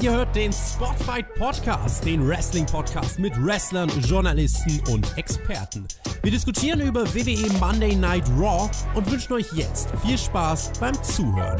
Ihr hört den Spotfight Podcast, den Wrestling Podcast mit Wrestlern, Journalisten und Experten. Wir diskutieren über WWE Monday Night Raw und wünschen euch jetzt viel Spaß beim Zuhören.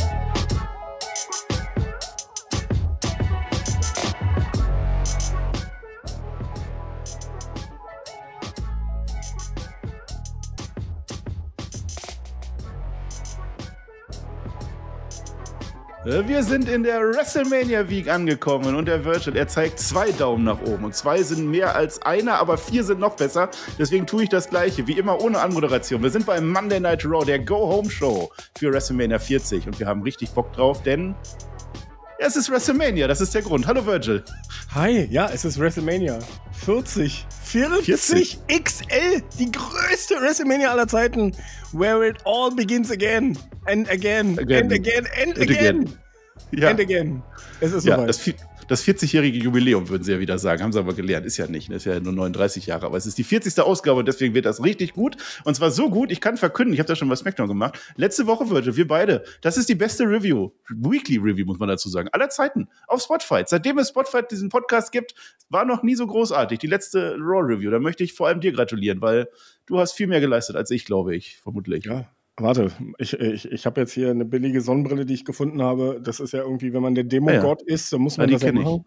Wir sind in der WrestleMania Week angekommen und der Virgil, er zeigt zwei Daumen nach oben. Und zwei sind mehr als einer, aber vier sind noch besser. Deswegen tue ich das Gleiche, wie immer ohne Anmoderation. Wir sind beim Monday Night Raw, der Go-Home-Show für WrestleMania 40. Und wir haben richtig Bock drauf, denn es ist WrestleMania, das ist der Grund. Hallo Virgil. Hi, ja, es ist WrestleMania 40. 40, 40. XL, die größte WrestleMania aller Zeiten. where it all begins again and again, again. and again and, again. again. Ja. And again. Es ist ja, soweit. das 40-jährige Jubiläum, würden sie ja wieder sagen. Haben sie aber gelernt. Ist ja nicht. Ne? Ist ja nur 39 Jahre. Aber es ist die 40. Ausgabe und deswegen wird das richtig gut. Und zwar so gut, ich kann verkünden, ich habe da schon was SmackDown gemacht. Letzte Woche, Virgil, wir beide. Das ist die beste Review. Weekly Review, muss man dazu sagen. Aller Zeiten. Auf Spotify. Seitdem es Spotify diesen Podcast gibt, war noch nie so großartig. Die letzte Raw Review. Da möchte ich vor allem dir gratulieren, weil du hast viel mehr geleistet als ich, glaube ich, vermutlich. Ja, Warte, ich, ich, ich habe jetzt hier eine billige Sonnenbrille, die ich gefunden habe. Das ist ja irgendwie, wenn man der Demogott ah ja, ja. ist, dann muss ah, man ja, die das ja machen.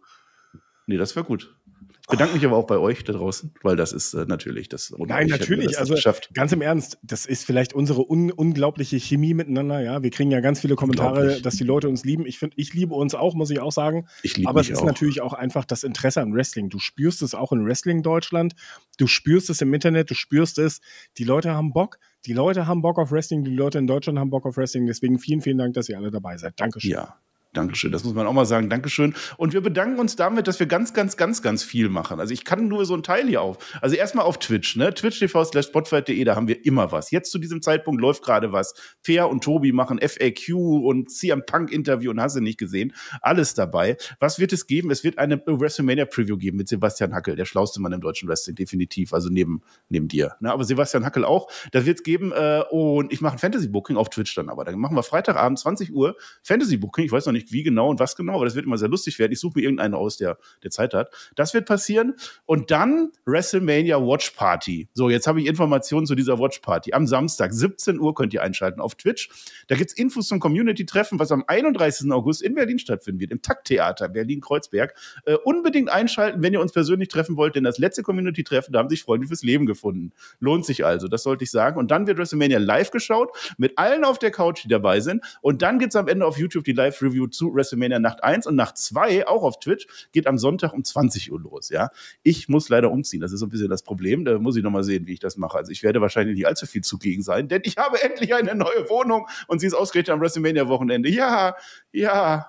Nee, das wäre gut. Ich bedanke mich aber auch bei euch da draußen, weil das ist äh, natürlich das. Nein, natürlich. also ganz im Ernst, das ist vielleicht unsere un unglaubliche Chemie miteinander. Ja, wir kriegen ja ganz viele Kommentare, dass die Leute uns lieben. Ich finde, ich liebe uns auch, muss ich auch sagen. Ich liebe Aber es ist auch. natürlich auch einfach das Interesse an Wrestling. Du spürst es auch in Wrestling Deutschland. Du spürst es im Internet. Du spürst es. Die Leute haben Bock. Die Leute haben Bock auf Wrestling, die Leute in Deutschland haben Bock auf Wrestling. Deswegen vielen, vielen Dank, dass ihr alle dabei seid. Dankeschön. Ja. Dankeschön, das muss man auch mal sagen. Dankeschön. Und wir bedanken uns damit, dass wir ganz, ganz, ganz, ganz viel machen. Also ich kann nur so ein Teil hier auf. Also erstmal auf Twitch, ne? Twitch.tv slash spotfight.de, da haben wir immer was. Jetzt zu diesem Zeitpunkt läuft gerade was. Fair und Tobi machen FAQ und CM Punk Interview und hast du nicht gesehen. Alles dabei. Was wird es geben? Es wird eine WrestleMania Preview geben mit Sebastian Hackel, der schlauste Mann im deutschen Wrestling, definitiv. Also neben, neben dir. Ne? Aber Sebastian Hackel auch. Das wird es geben. Äh, und ich mache ein Fantasy Booking auf Twitch dann aber. Dann machen wir Freitagabend 20 Uhr Fantasy Booking. Ich weiß noch nicht, nicht wie genau und was genau, aber das wird immer sehr lustig werden. Ich suche mir irgendeinen aus, der, der Zeit hat. Das wird passieren. Und dann WrestleMania Watch Party. So, jetzt habe ich Informationen zu dieser Watch Party. Am Samstag, 17 Uhr, könnt ihr einschalten auf Twitch. Da gibt es Infos zum Community-Treffen, was am 31. August in Berlin stattfinden wird, im Takttheater Berlin-Kreuzberg. Äh, unbedingt einschalten, wenn ihr uns persönlich treffen wollt, denn das letzte Community-Treffen, da haben sich Freunde fürs Leben gefunden. Lohnt sich also, das sollte ich sagen. Und dann wird WrestleMania live geschaut, mit allen auf der Couch, die dabei sind. Und dann gibt es am Ende auf YouTube die Live-Review zu WrestleMania Nacht 1 und Nacht 2 auch auf Twitch geht am Sonntag um 20 Uhr los, ja. Ich muss leider umziehen, das ist so ein bisschen das Problem, da muss ich nochmal sehen, wie ich das mache. Also ich werde wahrscheinlich nicht allzu viel zugegen sein, denn ich habe endlich eine neue Wohnung und sie ist ausgerichtet am WrestleMania Wochenende. Ja, ja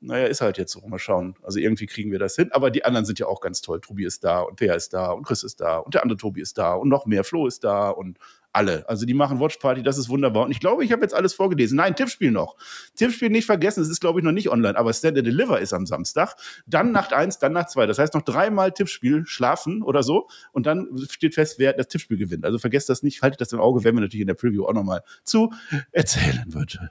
naja, ist halt jetzt so, mal schauen. Also irgendwie kriegen wir das hin. Aber die anderen sind ja auch ganz toll. Tobi ist da und Thea ist da und Chris ist da und der andere Tobi ist da und noch mehr Flo ist da und alle. Also die machen Watchparty, das ist wunderbar. Und ich glaube, ich habe jetzt alles vorgelesen. Nein, Tippspiel noch. Tippspiel nicht vergessen, es ist, glaube ich, noch nicht online, aber Stand and Deliver ist am Samstag. Dann Nacht eins, dann Nacht zwei. Das heißt noch dreimal Tippspiel, schlafen oder so. Und dann steht fest, wer das Tippspiel gewinnt. Also vergesst das nicht, haltet das im Auge, wenn wir natürlich in der Preview auch nochmal zu erzählen, würde.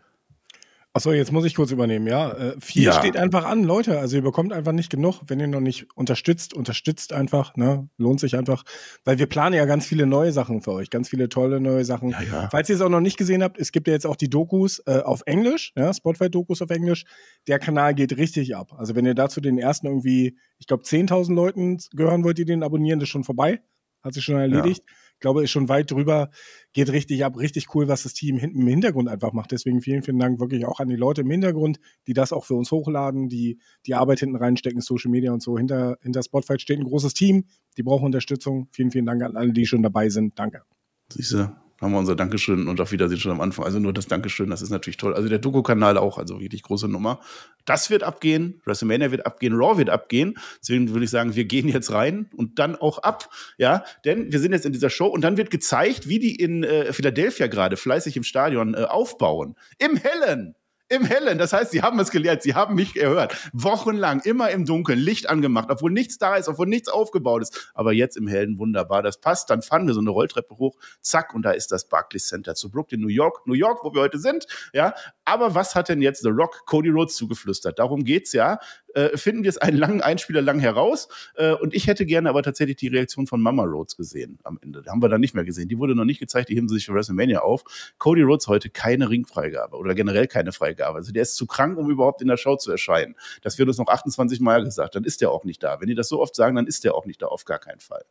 Achso, jetzt muss ich kurz übernehmen, ja. Äh, viel ja. steht einfach an, Leute. Also ihr bekommt einfach nicht genug, wenn ihr noch nicht unterstützt. Unterstützt einfach, ne? Lohnt sich einfach. Weil wir planen ja ganz viele neue Sachen für euch, ganz viele tolle neue Sachen. Ja, ja. Falls ihr es auch noch nicht gesehen habt, es gibt ja jetzt auch die Dokus äh, auf Englisch, ja, Spotify-Dokus auf Englisch. Der Kanal geht richtig ab. Also wenn ihr dazu den ersten irgendwie, ich glaube, 10.000 Leuten gehören wollt, die den abonnieren, das ist schon vorbei. Hat sich schon erledigt. Ja glaube, ist schon weit drüber, geht richtig ab, richtig cool, was das Team hinten im Hintergrund einfach macht. Deswegen vielen, vielen Dank wirklich auch an die Leute im Hintergrund, die das auch für uns hochladen, die die Arbeit hinten reinstecken, Social Media und so. Hinter, hinter Spotify steht ein großes Team, die brauchen Unterstützung. Vielen, vielen Dank an alle, die schon dabei sind. Danke. Siehste, haben wir unser Dankeschön und auf Wiedersehen schon am Anfang. Also nur das Dankeschön, das ist natürlich toll. Also der Doku-Kanal auch, also wirklich große Nummer. Das wird abgehen, WrestleMania wird abgehen, Raw wird abgehen. Deswegen würde ich sagen, wir gehen jetzt rein und dann auch ab, ja, denn wir sind jetzt in dieser Show und dann wird gezeigt, wie die in äh, Philadelphia gerade fleißig im Stadion äh, aufbauen. Im Hellen! Im Hellen. Das heißt, sie haben es gelehrt. Sie haben mich gehört. Wochenlang, immer im Dunkeln, Licht angemacht, obwohl nichts da ist, obwohl nichts aufgebaut ist. Aber jetzt im Hellen, wunderbar. Das passt. Dann fahren wir so eine Rolltreppe hoch. Zack. Und da ist das Barclays Center zu Brooklyn, New York. New York, wo wir heute sind. Ja. Aber was hat denn jetzt The Rock Cody Rhodes zugeflüstert? Darum geht's ja. Äh, finden wir es einen langen Einspieler lang heraus. Äh, und ich hätte gerne aber tatsächlich die Reaktion von Mama Rhodes gesehen am Ende. Die haben wir dann nicht mehr gesehen. Die wurde noch nicht gezeigt, die heben sie sich für WrestleMania auf. Cody Rhodes heute keine Ringfreigabe oder generell keine Freigabe. Also der ist zu krank, um überhaupt in der Show zu erscheinen. Das wird uns noch 28 Mal gesagt. Dann ist der auch nicht da. Wenn die das so oft sagen, dann ist der auch nicht da, auf gar keinen Fall.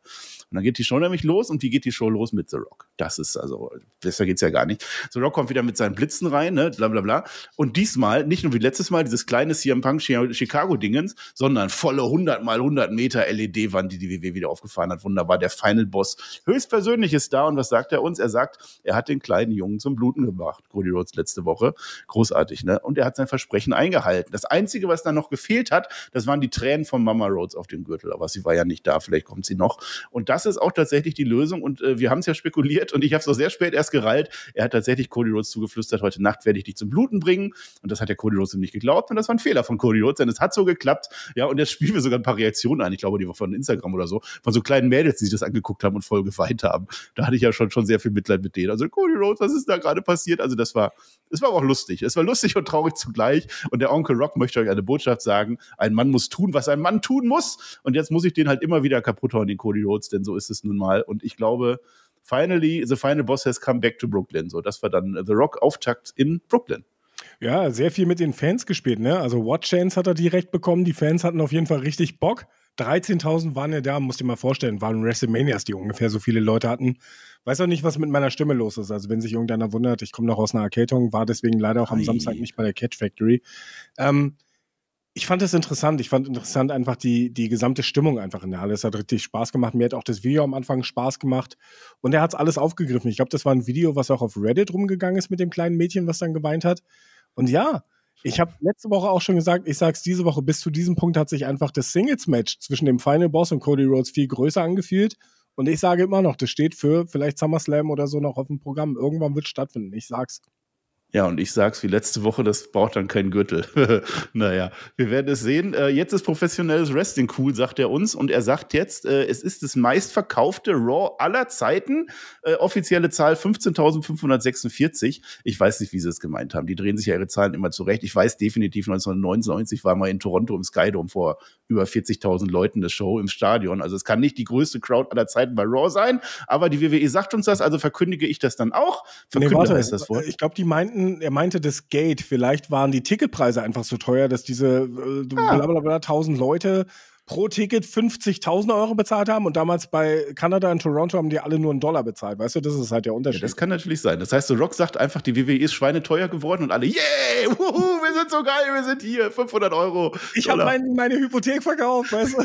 Und dann geht die Show nämlich los und wie geht die Show los mit The Rock? Das ist also, besser geht es ja gar nicht. The Rock kommt wieder mit seinen Blitzen rein, ne, Blablabla. bla bla. Und diesmal, nicht nur wie letztes Mal, dieses kleine CM Punk Chicago Dingens, sondern volle 100 mal 100 Meter LED-Wand, die die WW wieder aufgefahren hat. Wunderbar, der Final Boss höchstpersönlich ist da und was sagt er uns? Er sagt, er hat den kleinen Jungen zum Bluten gebracht, Cody Rhodes letzte Woche. Großartig, ne? Und er hat sein Versprechen eingehalten. Das Einzige, was da noch gefehlt hat, das waren die Tränen von Mama Rhodes auf dem Gürtel, aber sie war ja nicht da, vielleicht kommt sie noch. Und das ist auch tatsächlich die Lösung und äh, wir haben es ja spekuliert und ich habe es auch sehr spät erst gereilt. Er hat tatsächlich Cody Rhodes zugeflüstert, heute Nacht werde ich dich zum Bluten bringen und das hat der Cody Rhodes ihm nicht geglaubt und das war ein Fehler von Cody Rhodes, denn es hat so geklappt. Ja, und jetzt spielen wir sogar ein paar Reaktionen ein. Ich glaube, die war von Instagram oder so, von so kleinen Mädels, die sich das angeguckt haben und voll geweint haben. Da hatte ich ja schon, schon sehr viel Mitleid mit denen. Also, Cody Rhodes, was ist da gerade passiert? Also, das war, es war auch lustig. Es war lustig und traurig zugleich. Und der Onkel Rock möchte euch eine Botschaft sagen. Ein Mann muss tun, was ein Mann tun muss. Und jetzt muss ich den halt immer wieder kaputt hauen, den Cody Rhodes, denn so ist es nun mal. Und ich glaube, finally, the final boss has come back to Brooklyn. So, das war dann The Rock Auftakt in Brooklyn ja, sehr viel mit den Fans gespielt. Ne? Also Watch Chance hat er direkt bekommen. Die Fans hatten auf jeden Fall richtig Bock. 13.000 waren ja da, musst dir mal vorstellen, waren WrestleManias, die ungefähr so viele Leute hatten. Weiß auch nicht, was mit meiner Stimme los ist. Also wenn sich irgendeiner wundert, ich komme noch aus einer Erkältung, war deswegen leider auch am Ei. Samstag nicht bei der Catch Factory. Ähm, ich fand es interessant. Ich fand interessant einfach die, die gesamte Stimmung einfach in der Halle. Es hat richtig Spaß gemacht. Mir hat auch das Video am Anfang Spaß gemacht. Und er hat es alles aufgegriffen. Ich glaube, das war ein Video, was auch auf Reddit rumgegangen ist mit dem kleinen Mädchen, was dann geweint hat. Und ja, ich habe letzte Woche auch schon gesagt, ich sag's diese Woche, bis zu diesem Punkt hat sich einfach das Singles-Match zwischen dem Final Boss und Cody Rhodes viel größer angefühlt. Und ich sage immer noch, das steht für vielleicht SummerSlam oder so noch auf dem Programm. Irgendwann wird stattfinden. Ich sag's. Ja, und ich sag's wie letzte Woche, das braucht dann keinen Gürtel. naja, wir werden es sehen. Äh, jetzt ist professionelles Wrestling cool, sagt er uns. Und er sagt jetzt, äh, es ist das meistverkaufte Raw aller Zeiten. Äh, offizielle Zahl 15.546. Ich weiß nicht, wie sie es gemeint haben. Die drehen sich ja ihre Zahlen immer zurecht. Ich weiß definitiv, 1999 war mal in Toronto im Skydome vor über 40.000 Leuten das Show im Stadion. Also es kann nicht die größte Crowd aller Zeiten bei Raw sein. Aber die WWE sagt uns das, also verkündige ich das dann auch. Verkündige nee, warte, das vor. Ich glaube, die meinten, meinten, er meinte das Gate. Vielleicht waren die Ticketpreise einfach so teuer, dass diese äh, ah. blablabla 1000 Leute pro Ticket 50.000 Euro bezahlt haben und damals bei Kanada und Toronto haben die alle nur einen Dollar bezahlt. Weißt du, das ist halt der Unterschied. Ja, das kann natürlich sein. Das heißt, The Rock sagt einfach, die WWE ist schweineteuer geworden und alle, yay, wuhu, wir sind so geil, wir sind hier, 500 Euro. Ich habe mein, meine Hypothek verkauft, weißt du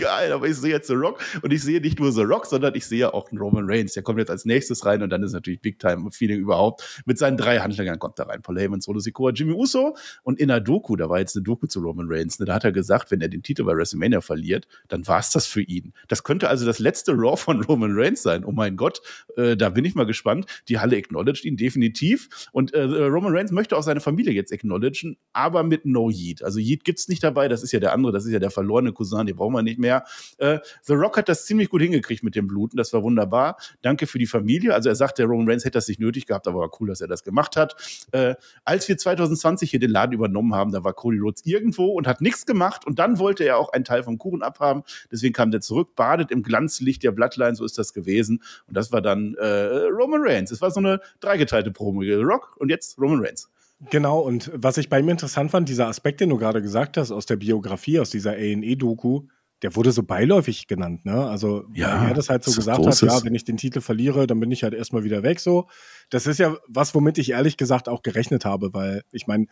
geil, aber ich sehe jetzt The Rock und ich sehe nicht nur The Rock, sondern ich sehe auch Roman Reigns. Der kommt jetzt als nächstes rein und dann ist natürlich Big Time Feeling überhaupt. Mit seinen drei Handlängern kommt da rein. Paul Heyman, Solo Sikoa, Jimmy Uso und in der Doku, da war jetzt eine Doku zu Roman Reigns, ne, da hat er gesagt, wenn er den Titel bei WrestleMania verliert, dann war es das für ihn. Das könnte also das letzte Raw von Roman Reigns sein. Oh mein Gott, äh, da bin ich mal gespannt. Die Halle acknowledged ihn definitiv und äh, Roman Reigns möchte auch seine Familie jetzt acknowledgen, aber mit No Yeet. Also Yeet gibt's nicht dabei, das ist ja der andere, das ist ja der verlorene Cousin, den brauchen wir nicht mehr mehr. Äh, The Rock hat das ziemlich gut hingekriegt mit dem Bluten, das war wunderbar. Danke für die Familie. Also er sagt, der Roman Reigns hätte das nicht nötig gehabt, aber war cool, dass er das gemacht hat. Äh, als wir 2020 hier den Laden übernommen haben, da war Cody Rhodes irgendwo und hat nichts gemacht und dann wollte er auch einen Teil vom Kuchen abhaben. Deswegen kam der zurück, badet im Glanzlicht der Bloodline, so ist das gewesen. Und das war dann äh, Roman Reigns. Es war so eine dreigeteilte Promo. The Rock und jetzt Roman Reigns. Genau, und was ich bei ihm interessant fand, dieser Aspekt, den du gerade gesagt hast, aus der Biografie, aus dieser ANE-Doku, der wurde so beiläufig genannt, ne? Also, ja, er das halt so gesagt hat, ja, wenn ich den Titel verliere, dann bin ich halt erstmal wieder weg, so. Das ist ja was, womit ich ehrlich gesagt auch gerechnet habe, weil ich meine,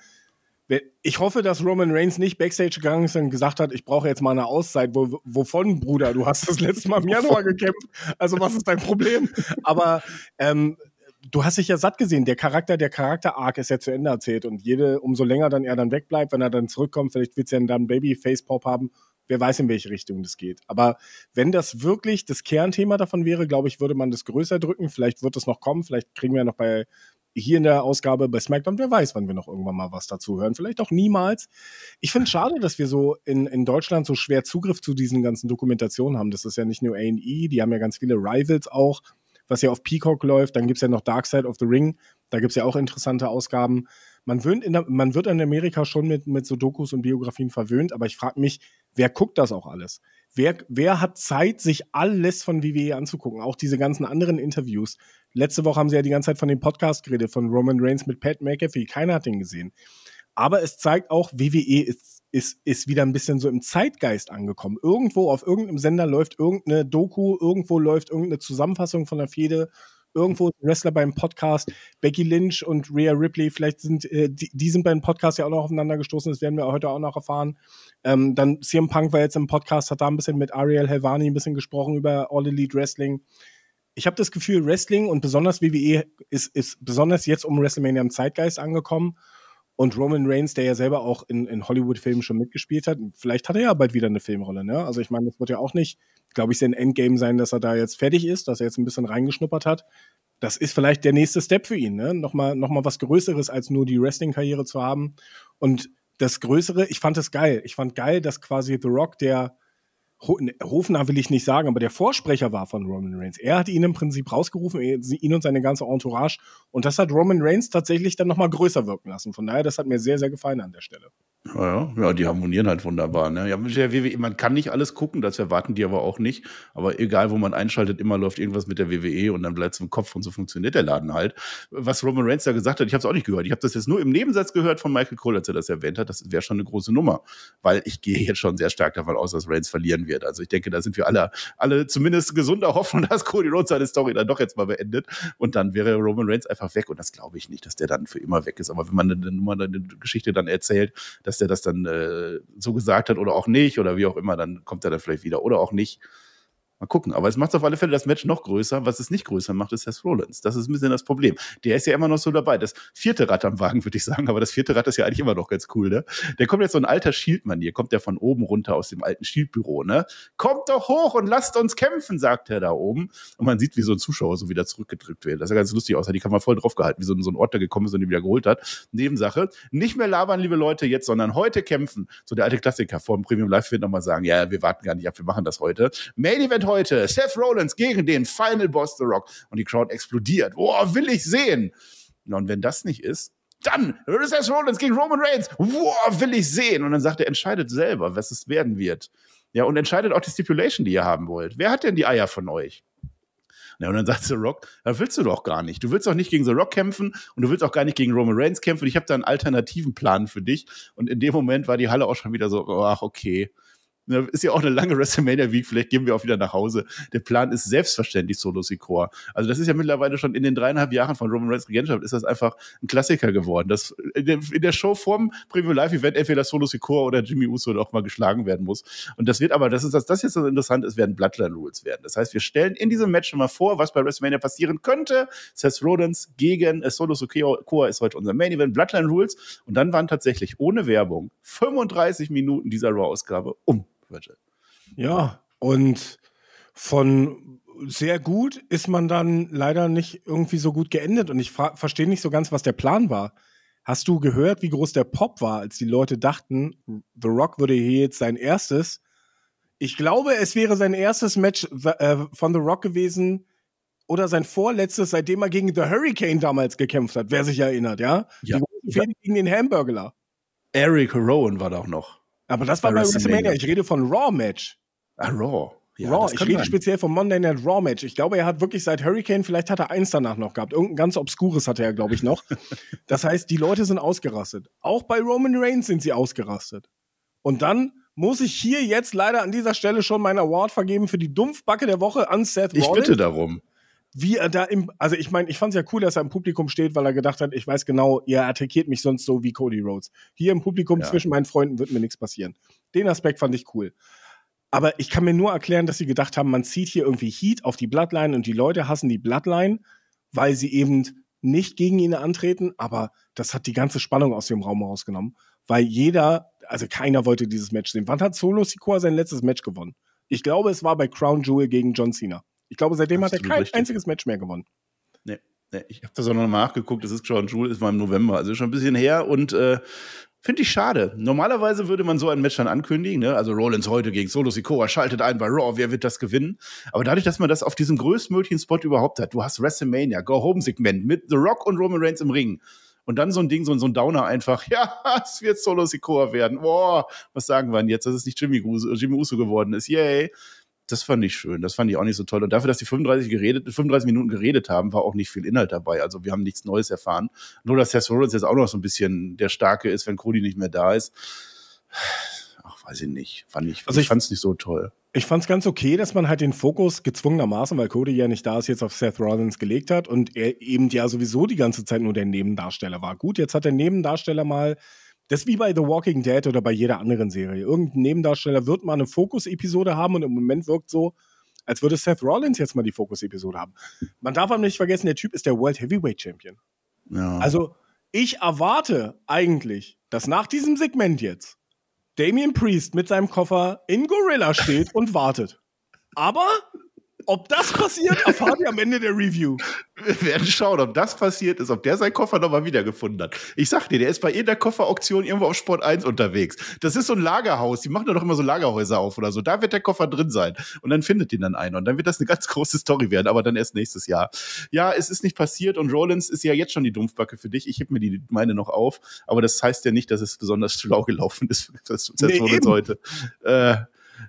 ich hoffe, dass Roman Reigns nicht backstage gegangen ist und gesagt hat, ich brauche jetzt mal eine Auszeit. Wo, wovon, Bruder? Du hast das letzte Mal im Januar gekämpft. Also was ist dein Problem? Aber ähm, du hast dich ja satt gesehen. Der Charakter, der Charakter-Arc ist ja zu Ende erzählt. Und jede, umso länger dann er dann wegbleibt, wenn er dann zurückkommt, vielleicht wird es ja dann Baby-Face-Pop haben wer weiß, in welche Richtung das geht. Aber wenn das wirklich das Kernthema davon wäre, glaube ich, würde man das größer drücken. Vielleicht wird das noch kommen. Vielleicht kriegen wir noch bei hier in der Ausgabe bei SmackDown, wer weiß, wann wir noch irgendwann mal was dazu hören. Vielleicht auch niemals. Ich finde es schade, dass wir so in, in Deutschland so schwer Zugriff zu diesen ganzen Dokumentationen haben. Das ist ja nicht nur A&E, die haben ja ganz viele Rivals auch, was ja auf Peacock läuft. Dann gibt es ja noch Dark Side of the Ring. Da gibt es ja auch interessante Ausgaben man, wird in, man wird in Amerika schon mit, mit so Dokus und Biografien verwöhnt, aber ich frage mich, wer guckt das auch alles? Wer, wer hat Zeit, sich alles von WWE anzugucken? Auch diese ganzen anderen Interviews. Letzte Woche haben sie ja die ganze Zeit von dem Podcast geredet, von Roman Reigns mit Pat McAfee. Keiner hat den gesehen. Aber es zeigt auch, WWE ist, ist, ist wieder ein bisschen so im Zeitgeist angekommen. Irgendwo auf irgendeinem Sender läuft irgendeine Doku, irgendwo läuft irgendeine Zusammenfassung von der Fehde irgendwo Wrestler beim Podcast. Becky Lynch und Rhea Ripley, vielleicht sind äh, die, die sind beim Podcast ja auch noch aufeinander gestoßen, das werden wir heute auch noch erfahren. Ähm, dann CM Punk war jetzt im Podcast, hat da ein bisschen mit Ariel Helvani ein bisschen gesprochen über All Elite Wrestling. Ich habe das Gefühl, Wrestling und besonders WWE ist, ist besonders jetzt um WrestleMania im Zeitgeist angekommen. Und Roman Reigns, der ja selber auch in, in Hollywood-Filmen schon mitgespielt hat, vielleicht hat er ja bald wieder eine Filmrolle, ne? Also ich meine, das wird ja auch nicht, glaube ich, sein Endgame sein, dass er da jetzt fertig ist, dass er jetzt ein bisschen reingeschnuppert hat. Das ist vielleicht der nächste Step für ihn, ne? Nochmal, nochmal was Größeres als nur die Wrestling-Karriere zu haben. Und das Größere, ich fand es geil. Ich fand geil, dass quasi The Rock, der Ne, Hofner will ich nicht sagen, aber der Vorsprecher war von Roman Reigns. Er hat ihn im Prinzip rausgerufen, äh, ihn und seine ganze Entourage. Und das hat Roman Reigns tatsächlich dann nochmal größer wirken lassen. Von daher, das hat mir sehr, sehr gefallen an der Stelle. Ja, ja die harmonieren halt wunderbar. Ne? Ja, e, man kann nicht alles gucken, das erwarten die aber auch nicht. Aber egal, wo man einschaltet, immer läuft irgendwas mit der WWE und dann bleibt es im Kopf und so funktioniert der Laden halt. Was Roman Reigns da gesagt hat, ich habe es auch nicht gehört. Ich habe das jetzt nur im Nebensatz gehört von Michael Cole, als er das erwähnt hat. Das wäre schon eine große Nummer, weil ich gehe jetzt schon sehr stark davon aus, dass Reigns verlieren wird. Also ich denke, da sind wir alle, alle zumindest gesunder Hoffnung, dass Cody Rhodes seine Story dann doch jetzt mal beendet. Und dann wäre Roman Reigns einfach weg. Und das glaube ich nicht, dass der dann für immer weg ist. Aber wenn man eine Nummer, eine Geschichte dann erzählt, dass der das dann äh, so gesagt hat oder auch nicht oder wie auch immer, dann kommt er dann vielleicht wieder oder auch nicht. Mal gucken. Aber es macht auf alle Fälle das Match noch größer. Was es nicht größer macht, ist Seth Rollins. Das ist ein bisschen das Problem. Der ist ja immer noch so dabei. Das vierte Rad am Wagen, würde ich sagen. Aber das vierte Rad ist ja eigentlich immer noch ganz cool, ne? Der kommt jetzt so ein alter shield manier kommt der von oben runter aus dem alten Shield-Büro, ne? Kommt doch hoch und lasst uns kämpfen, sagt er da oben. Und man sieht, wie so ein Zuschauer so wieder zurückgedrückt wird. Das ist ja ganz lustig aus. Die die Kamera voll draufgehalten, wie so ein, Ort da gekommen ist und ihn wieder geholt hat. Nebensache. Nicht mehr labern, liebe Leute, jetzt, sondern heute kämpfen. So der alte Klassiker vor dem Premium Live wird nochmal sagen, ja, wir warten gar nicht ab, wir machen das heute. Main Event heute Seth Rollins gegen den Final Boss The Rock. Und die Crowd explodiert. Boah, will ich sehen. Und wenn das nicht ist, dann Seth Rollins gegen Roman Reigns. Boah, will ich sehen. Und dann sagt er, entscheidet selber, was es werden wird. Ja, und entscheidet auch die Stipulation, die ihr haben wollt. Wer hat denn die Eier von euch? Ja, und dann sagt The Rock, da willst du doch gar nicht. Du willst doch nicht gegen The Rock kämpfen und du willst auch gar nicht gegen Roman Reigns kämpfen. Ich habe da einen alternativen Plan für dich. Und in dem Moment war die Halle auch schon wieder so, ach, okay. Ist ja auch eine lange WrestleMania Week, vielleicht gehen wir auch wieder nach Hause. Der Plan ist selbstverständlich Solo Sikoa. Also das ist ja mittlerweile schon in den dreieinhalb Jahren von Roman Reigns Regentschaft ist das einfach ein Klassiker geworden. dass in der, Show vorm Preview Live Event entweder Solo Sikoa oder Jimmy Uso auch mal geschlagen werden muss. Und das wird aber, das ist das, das jetzt so interessant ist, werden Bloodline Rules werden. Das heißt, wir stellen in diesem Match schon mal vor, was bei WrestleMania passieren könnte. Seth Rollins gegen äh, Solo Sikoa ist heute unser Main Event Bloodline Rules. Und dann waren tatsächlich ohne Werbung 35 Minuten dieser Raw-Ausgabe um. Quetsche. Ja, und von sehr gut ist man dann leider nicht irgendwie so gut geendet. Und ich verstehe nicht so ganz, was der Plan war. Hast du gehört, wie groß der Pop war, als die Leute dachten, The Rock würde hier jetzt sein erstes? Ich glaube, es wäre sein erstes Match äh, von The Rock gewesen oder sein vorletztes, seitdem er gegen The Hurricane damals gekämpft hat, wer sich erinnert, ja? ja. Die Fehde gegen den Hamburger. Eric Rowan war da auch noch. Aber das war bei WrestleMania. Ich rede von Raw-Match. Ah, Raw. Ja, Raw. Ich rede sein. speziell vom Monday Night Raw Match. Ich glaube, er hat wirklich seit Hurricane, vielleicht hat er eins danach noch gehabt. Irgendein ganz obskures hatte er, glaube ich, noch. das heißt, die Leute sind ausgerastet. Auch bei Roman Reigns sind sie ausgerastet. Und dann muss ich hier jetzt leider an dieser Stelle schon meinen Award vergeben für die Dumpfbacke der Woche an Seth Rollins. Ich bitte darum wie er da im, also ich meine, ich fand es ja cool, dass er im Publikum steht, weil er gedacht hat, ich weiß genau, ihr attackiert mich sonst so wie Cody Rhodes. Hier im Publikum ja. zwischen meinen Freunden wird mir nichts passieren. Den Aspekt fand ich cool. Aber ich kann mir nur erklären, dass sie gedacht haben, man zieht hier irgendwie Heat auf die Bloodline und die Leute hassen die Bloodline, weil sie eben nicht gegen ihn antreten, aber das hat die ganze Spannung aus dem Raum rausgenommen, weil jeder, also keiner wollte dieses Match sehen. Wann hat Solo Sikoa sein letztes Match gewonnen? Ich glaube, es war bei Crown Jewel gegen John Cena. Ich glaube, seitdem Absolut hat er kein richtig. einziges Match mehr gewonnen. Nee. nee ich habe das auch noch nachgeguckt, das ist schon, Jules ist mal im November, also schon ein bisschen her und äh, Finde ich schade. Normalerweise würde man so ein Match dann ankündigen, ne? also Rollins heute gegen Solo Sikoa, schaltet ein bei Raw, wer wird das gewinnen? Aber dadurch, dass man das auf diesem größtmöglichen Spot überhaupt hat, du hast WrestleMania, Go-Home-Segment mit The Rock und Roman Reigns im Ring und dann so ein Ding, so, ein Downer einfach, ja, es wird Solo Sikoa werden, boah, was sagen wir denn jetzt, dass es nicht Jimmy, Jimmy Uso geworden ist, yay das fand ich schön. Das fand ich auch nicht so toll. Und dafür, dass die 35, geredet, 35 Minuten geredet haben, war auch nicht viel Inhalt dabei. Also wir haben nichts Neues erfahren. Nur, dass Seth Rollins jetzt auch noch so ein bisschen der Starke ist, wenn Cody nicht mehr da ist. Ach, weiß ich nicht. Fand ich, also ich, ich fand es nicht so toll. Ich fand es ganz okay, dass man halt den Fokus gezwungenermaßen, weil Cody ja nicht da ist, jetzt auf Seth Rollins gelegt hat und er eben ja sowieso die ganze Zeit nur der Nebendarsteller war. Gut, jetzt hat der Nebendarsteller mal das ist wie bei The Walking Dead oder bei jeder anderen Serie. Irgendein Nebendarsteller wird mal eine Fokus-Episode haben und im Moment wirkt so, als würde Seth Rollins jetzt mal die Fokus-Episode haben. Man darf aber nicht vergessen, der Typ ist der World Heavyweight Champion. Ja. Also, ich erwarte eigentlich, dass nach diesem Segment jetzt Damien Priest mit seinem Koffer in Gorilla steht und wartet. Aber ob das passiert, erfahrt ihr am Ende der Review. Wir werden schauen, ob das passiert ist, ob der seinen Koffer nochmal wiedergefunden hat. Ich sag dir, der ist bei jeder Kofferauktion irgendwo auf Sport 1 unterwegs. Das ist so ein Lagerhaus. Die machen da doch immer so Lagerhäuser auf oder so. Da wird der Koffer drin sein. Und dann findet ihn dann einer. Und dann wird das eine ganz große Story werden, aber dann erst nächstes Jahr. Ja, es ist nicht passiert und Rollins ist ja jetzt schon die Dumpfbacke für dich. Ich heb mir die meine noch auf. Aber das heißt ja nicht, dass es besonders schlau gelaufen ist, was das nee, heute. Äh,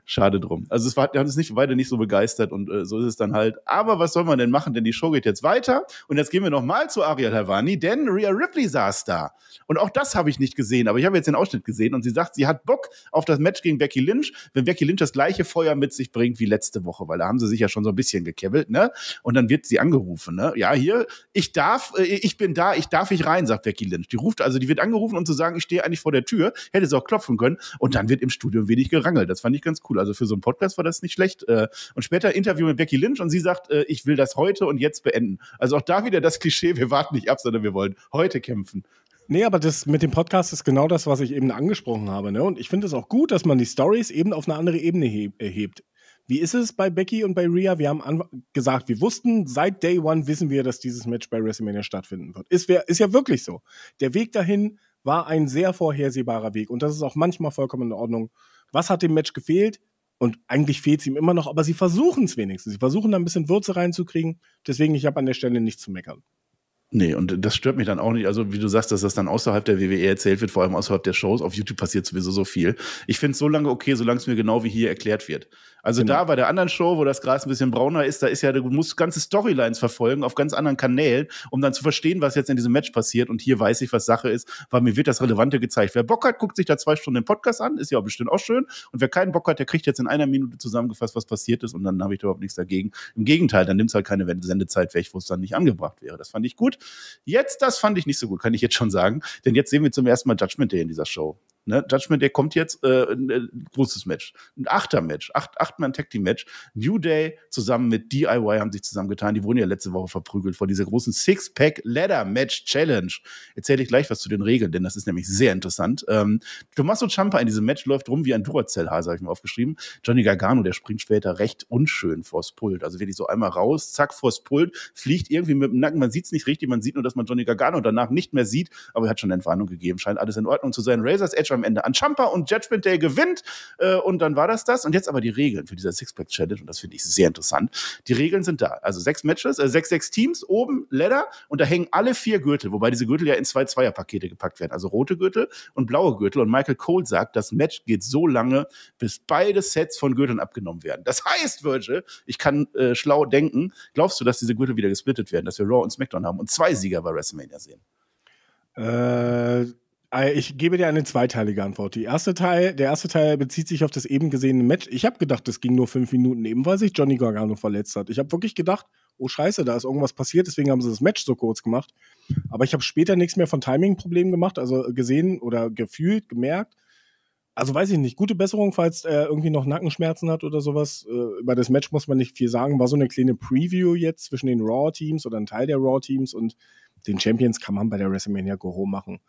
Schade drum. Also es war, die haben es nicht beide nicht so begeistert und äh, so ist es dann halt. Aber was soll man denn machen? Denn die Show geht jetzt weiter und jetzt gehen wir nochmal zu Ariel Havani, denn Rhea Ripley saß da. Und auch das habe ich nicht gesehen, aber ich habe jetzt den Ausschnitt gesehen und sie sagt, sie hat Bock auf das Match gegen Becky Lynch, wenn Becky Lynch das gleiche Feuer mit sich bringt wie letzte Woche, weil da haben sie sich ja schon so ein bisschen gekebbelt, ne? Und dann wird sie angerufen, ne? Ja, hier, ich darf, äh, ich bin da, ich darf ich rein, sagt Becky Lynch. Die ruft also, die wird angerufen, um zu sagen, ich stehe eigentlich vor der Tür, hätte sie auch klopfen können und dann wird im Studio wenig gerangelt. Das fand ich ganz ganz cool. Also für so einen Podcast war das nicht schlecht. Äh, und später Interview mit Becky Lynch und sie sagt, äh, ich will das heute und jetzt beenden. Also auch da wieder das Klischee, wir warten nicht ab, sondern wir wollen heute kämpfen. Nee, aber das mit dem Podcast ist genau das, was ich eben angesprochen habe. Ne? Und ich finde es auch gut, dass man die Stories eben auf eine andere Ebene äh, hebt. Wie ist es bei Becky und bei Rhea? Wir haben gesagt, wir wussten, seit Day One wissen wir, dass dieses Match bei WrestleMania stattfinden wird. Ist, ist ja wirklich so. Der Weg dahin war ein sehr vorhersehbarer Weg. Und das ist auch manchmal vollkommen in Ordnung, was hat dem Match gefehlt? Und eigentlich fehlt es ihm immer noch, aber sie versuchen es wenigstens. Sie versuchen da ein bisschen Würze reinzukriegen. Deswegen, ich habe an der Stelle nichts zu meckern. Nee, und das stört mich dann auch nicht. Also, wie du sagst, dass das dann außerhalb der WWE erzählt wird, vor allem außerhalb der Shows. Auf YouTube passiert sowieso so viel. Ich finde es so lange okay, solange es mir genau wie hier erklärt wird. Also genau. da bei der anderen Show, wo das Gras ein bisschen brauner ist, da ist ja, du musst ganze Storylines verfolgen auf ganz anderen Kanälen, um dann zu verstehen, was jetzt in diesem Match passiert. Und hier weiß ich, was Sache ist, weil mir wird das Relevante gezeigt. Wer Bock hat, guckt sich da zwei Stunden den Podcast an, ist ja auch bestimmt auch schön. Und wer keinen Bock hat, der kriegt jetzt in einer Minute zusammengefasst, was passiert ist. Und dann habe ich überhaupt nichts dagegen. Im Gegenteil, dann nimmt es halt keine Sendezeit weg, wo es dann nicht angebracht wäre. Das fand ich gut. Jetzt, das fand ich nicht so gut, kann ich jetzt schon sagen. Denn jetzt sehen wir zum ersten Mal Judgment Day in dieser Show. Ne? Judgment Day kommt jetzt, äh, ein äh, großes Match. Ein Achter-Match, acht, achtmann tag team match New Day zusammen mit DIY haben sich zusammengetan. Die wurden ja letzte Woche verprügelt vor dieser großen Six-Pack-Ladder-Match-Challenge. Erzähle ich gleich was zu den Regeln, denn das ist nämlich sehr interessant. Ähm, Tommaso Ciampa in diesem Match läuft rum wie ein Duracell-Hase, habe ich mir aufgeschrieben. Johnny Gargano, der springt später recht unschön vors Pult. Also wirklich so einmal raus, zack, vors Pult, fliegt irgendwie mit dem Nacken. Man sieht es nicht richtig, man sieht nur, dass man Johnny Gargano danach nicht mehr sieht, aber er hat schon eine Entwarnung gegeben. Scheint alles in Ordnung zu sein. Razors Edge am Ende an Champa und Judgment Day gewinnt. Äh, und dann war das das. Und jetzt aber die Regeln für dieser Sixpack Challenge. Und das finde ich sehr interessant. Die Regeln sind da. Also sechs Matches, äh, sechs, sechs Teams, oben Ladder. Und da hängen alle vier Gürtel. Wobei diese Gürtel ja in zwei Zweierpakete gepackt werden. Also rote Gürtel und blaue Gürtel. Und Michael Cole sagt, das Match geht so lange, bis beide Sets von Gürteln abgenommen werden. Das heißt, Virgil, ich kann äh, schlau denken, glaubst du, dass diese Gürtel wieder gesplittet werden, dass wir Raw und SmackDown haben und zwei Sieger bei WrestleMania sehen? Äh, äh, ich gebe dir eine zweiteilige Antwort. Die erste Teil, der erste Teil bezieht sich auf das eben gesehene Match. Ich habe gedacht, das ging nur fünf Minuten, eben weil sich Johnny Gargano verletzt hat. Ich habe wirklich gedacht, oh Scheiße, da ist irgendwas passiert, deswegen haben sie das Match so kurz gemacht. Aber ich habe später nichts mehr von Timing-Problemen gemacht, also äh, gesehen oder gefühlt, gemerkt. Also weiß ich nicht, gute Besserung, falls er äh, irgendwie noch Nackenschmerzen hat oder sowas. über das Match muss man nicht viel sagen. War so eine kleine Preview jetzt zwischen den Raw-Teams oder ein Teil der Raw-Teams und den Champions kann man bei der WrestleMania Go Home machen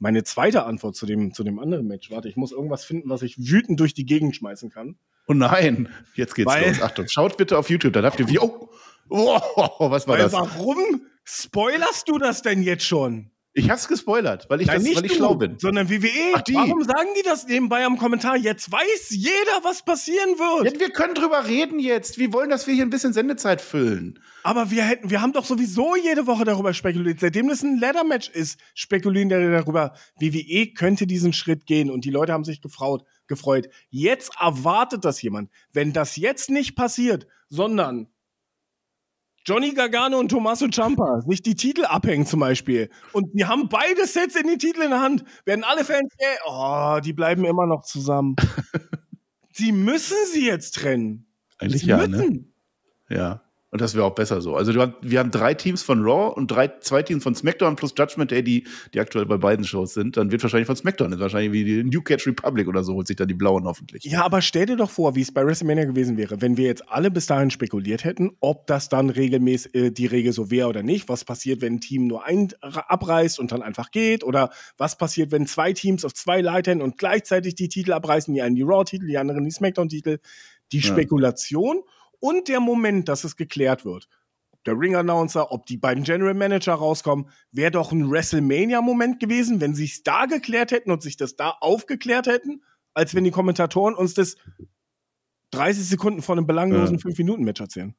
meine zweite Antwort zu dem, zu dem anderen Match. Warte, ich muss irgendwas finden, was ich wütend durch die Gegend schmeißen kann. Oh nein, jetzt geht's Weil, los. Achtung, schaut bitte auf YouTube, da habt ihr wie. Oh, oh, was war Weil das? Warum spoilerst du das denn jetzt schon? Ich hab's gespoilert, weil ich, Nein, das, weil ich du, schlau bin. Sondern WWE. Ach, die. Warum sagen die das nebenbei am Kommentar? Jetzt weiß jeder, was passieren wird. Ja, wir können drüber reden jetzt. Wir wollen, dass wir hier ein bisschen Sendezeit füllen. Aber wir hätten, wir haben doch sowieso jede Woche darüber spekuliert. Seitdem das ein Ladder-Match ist, spekulieren wir darüber. WWE könnte diesen Schritt gehen und die Leute haben sich gefreut. gefreut. Jetzt erwartet das jemand. Wenn das jetzt nicht passiert, sondern Johnny Gargano und Tommaso Ciampa nicht die Titel abhängen zum Beispiel. Und die haben beide Sets in den Titel in der Hand. Werden alle Fans, ey, äh, oh, die bleiben immer noch zusammen. sie müssen sie jetzt trennen. Eigentlich sie ja, ne? müssen. ne? Ja. Und das wäre auch besser so. Also wir haben drei Teams von Raw und drei, zwei Teams von SmackDown plus Judgment Day, die, die aktuell bei beiden Shows sind. Dann wird wahrscheinlich von SmackDown, ist wahrscheinlich wie die New Catch Republic oder so, holt sich dann die Blauen hoffentlich. Ja, aber stell dir doch vor, wie es bei WrestleMania gewesen wäre, wenn wir jetzt alle bis dahin spekuliert hätten, ob das dann regelmäßig äh, die Regel so wäre oder nicht. Was passiert, wenn ein Team nur ein abreißt und dann einfach geht? Oder was passiert, wenn zwei Teams auf zwei Leitern und gleichzeitig die Titel abreißen, die einen die Raw-Titel, die anderen die SmackDown-Titel? Die Spekulation. Ja und der Moment, dass es geklärt wird, ob der Ring-Announcer, ob die beiden General Manager rauskommen, wäre doch ein WrestleMania-Moment gewesen, wenn sie es da geklärt hätten und sich das da aufgeklärt hätten, als wenn die Kommentatoren uns das 30 Sekunden vor einem belanglosen 5-Minuten-Match erzählen.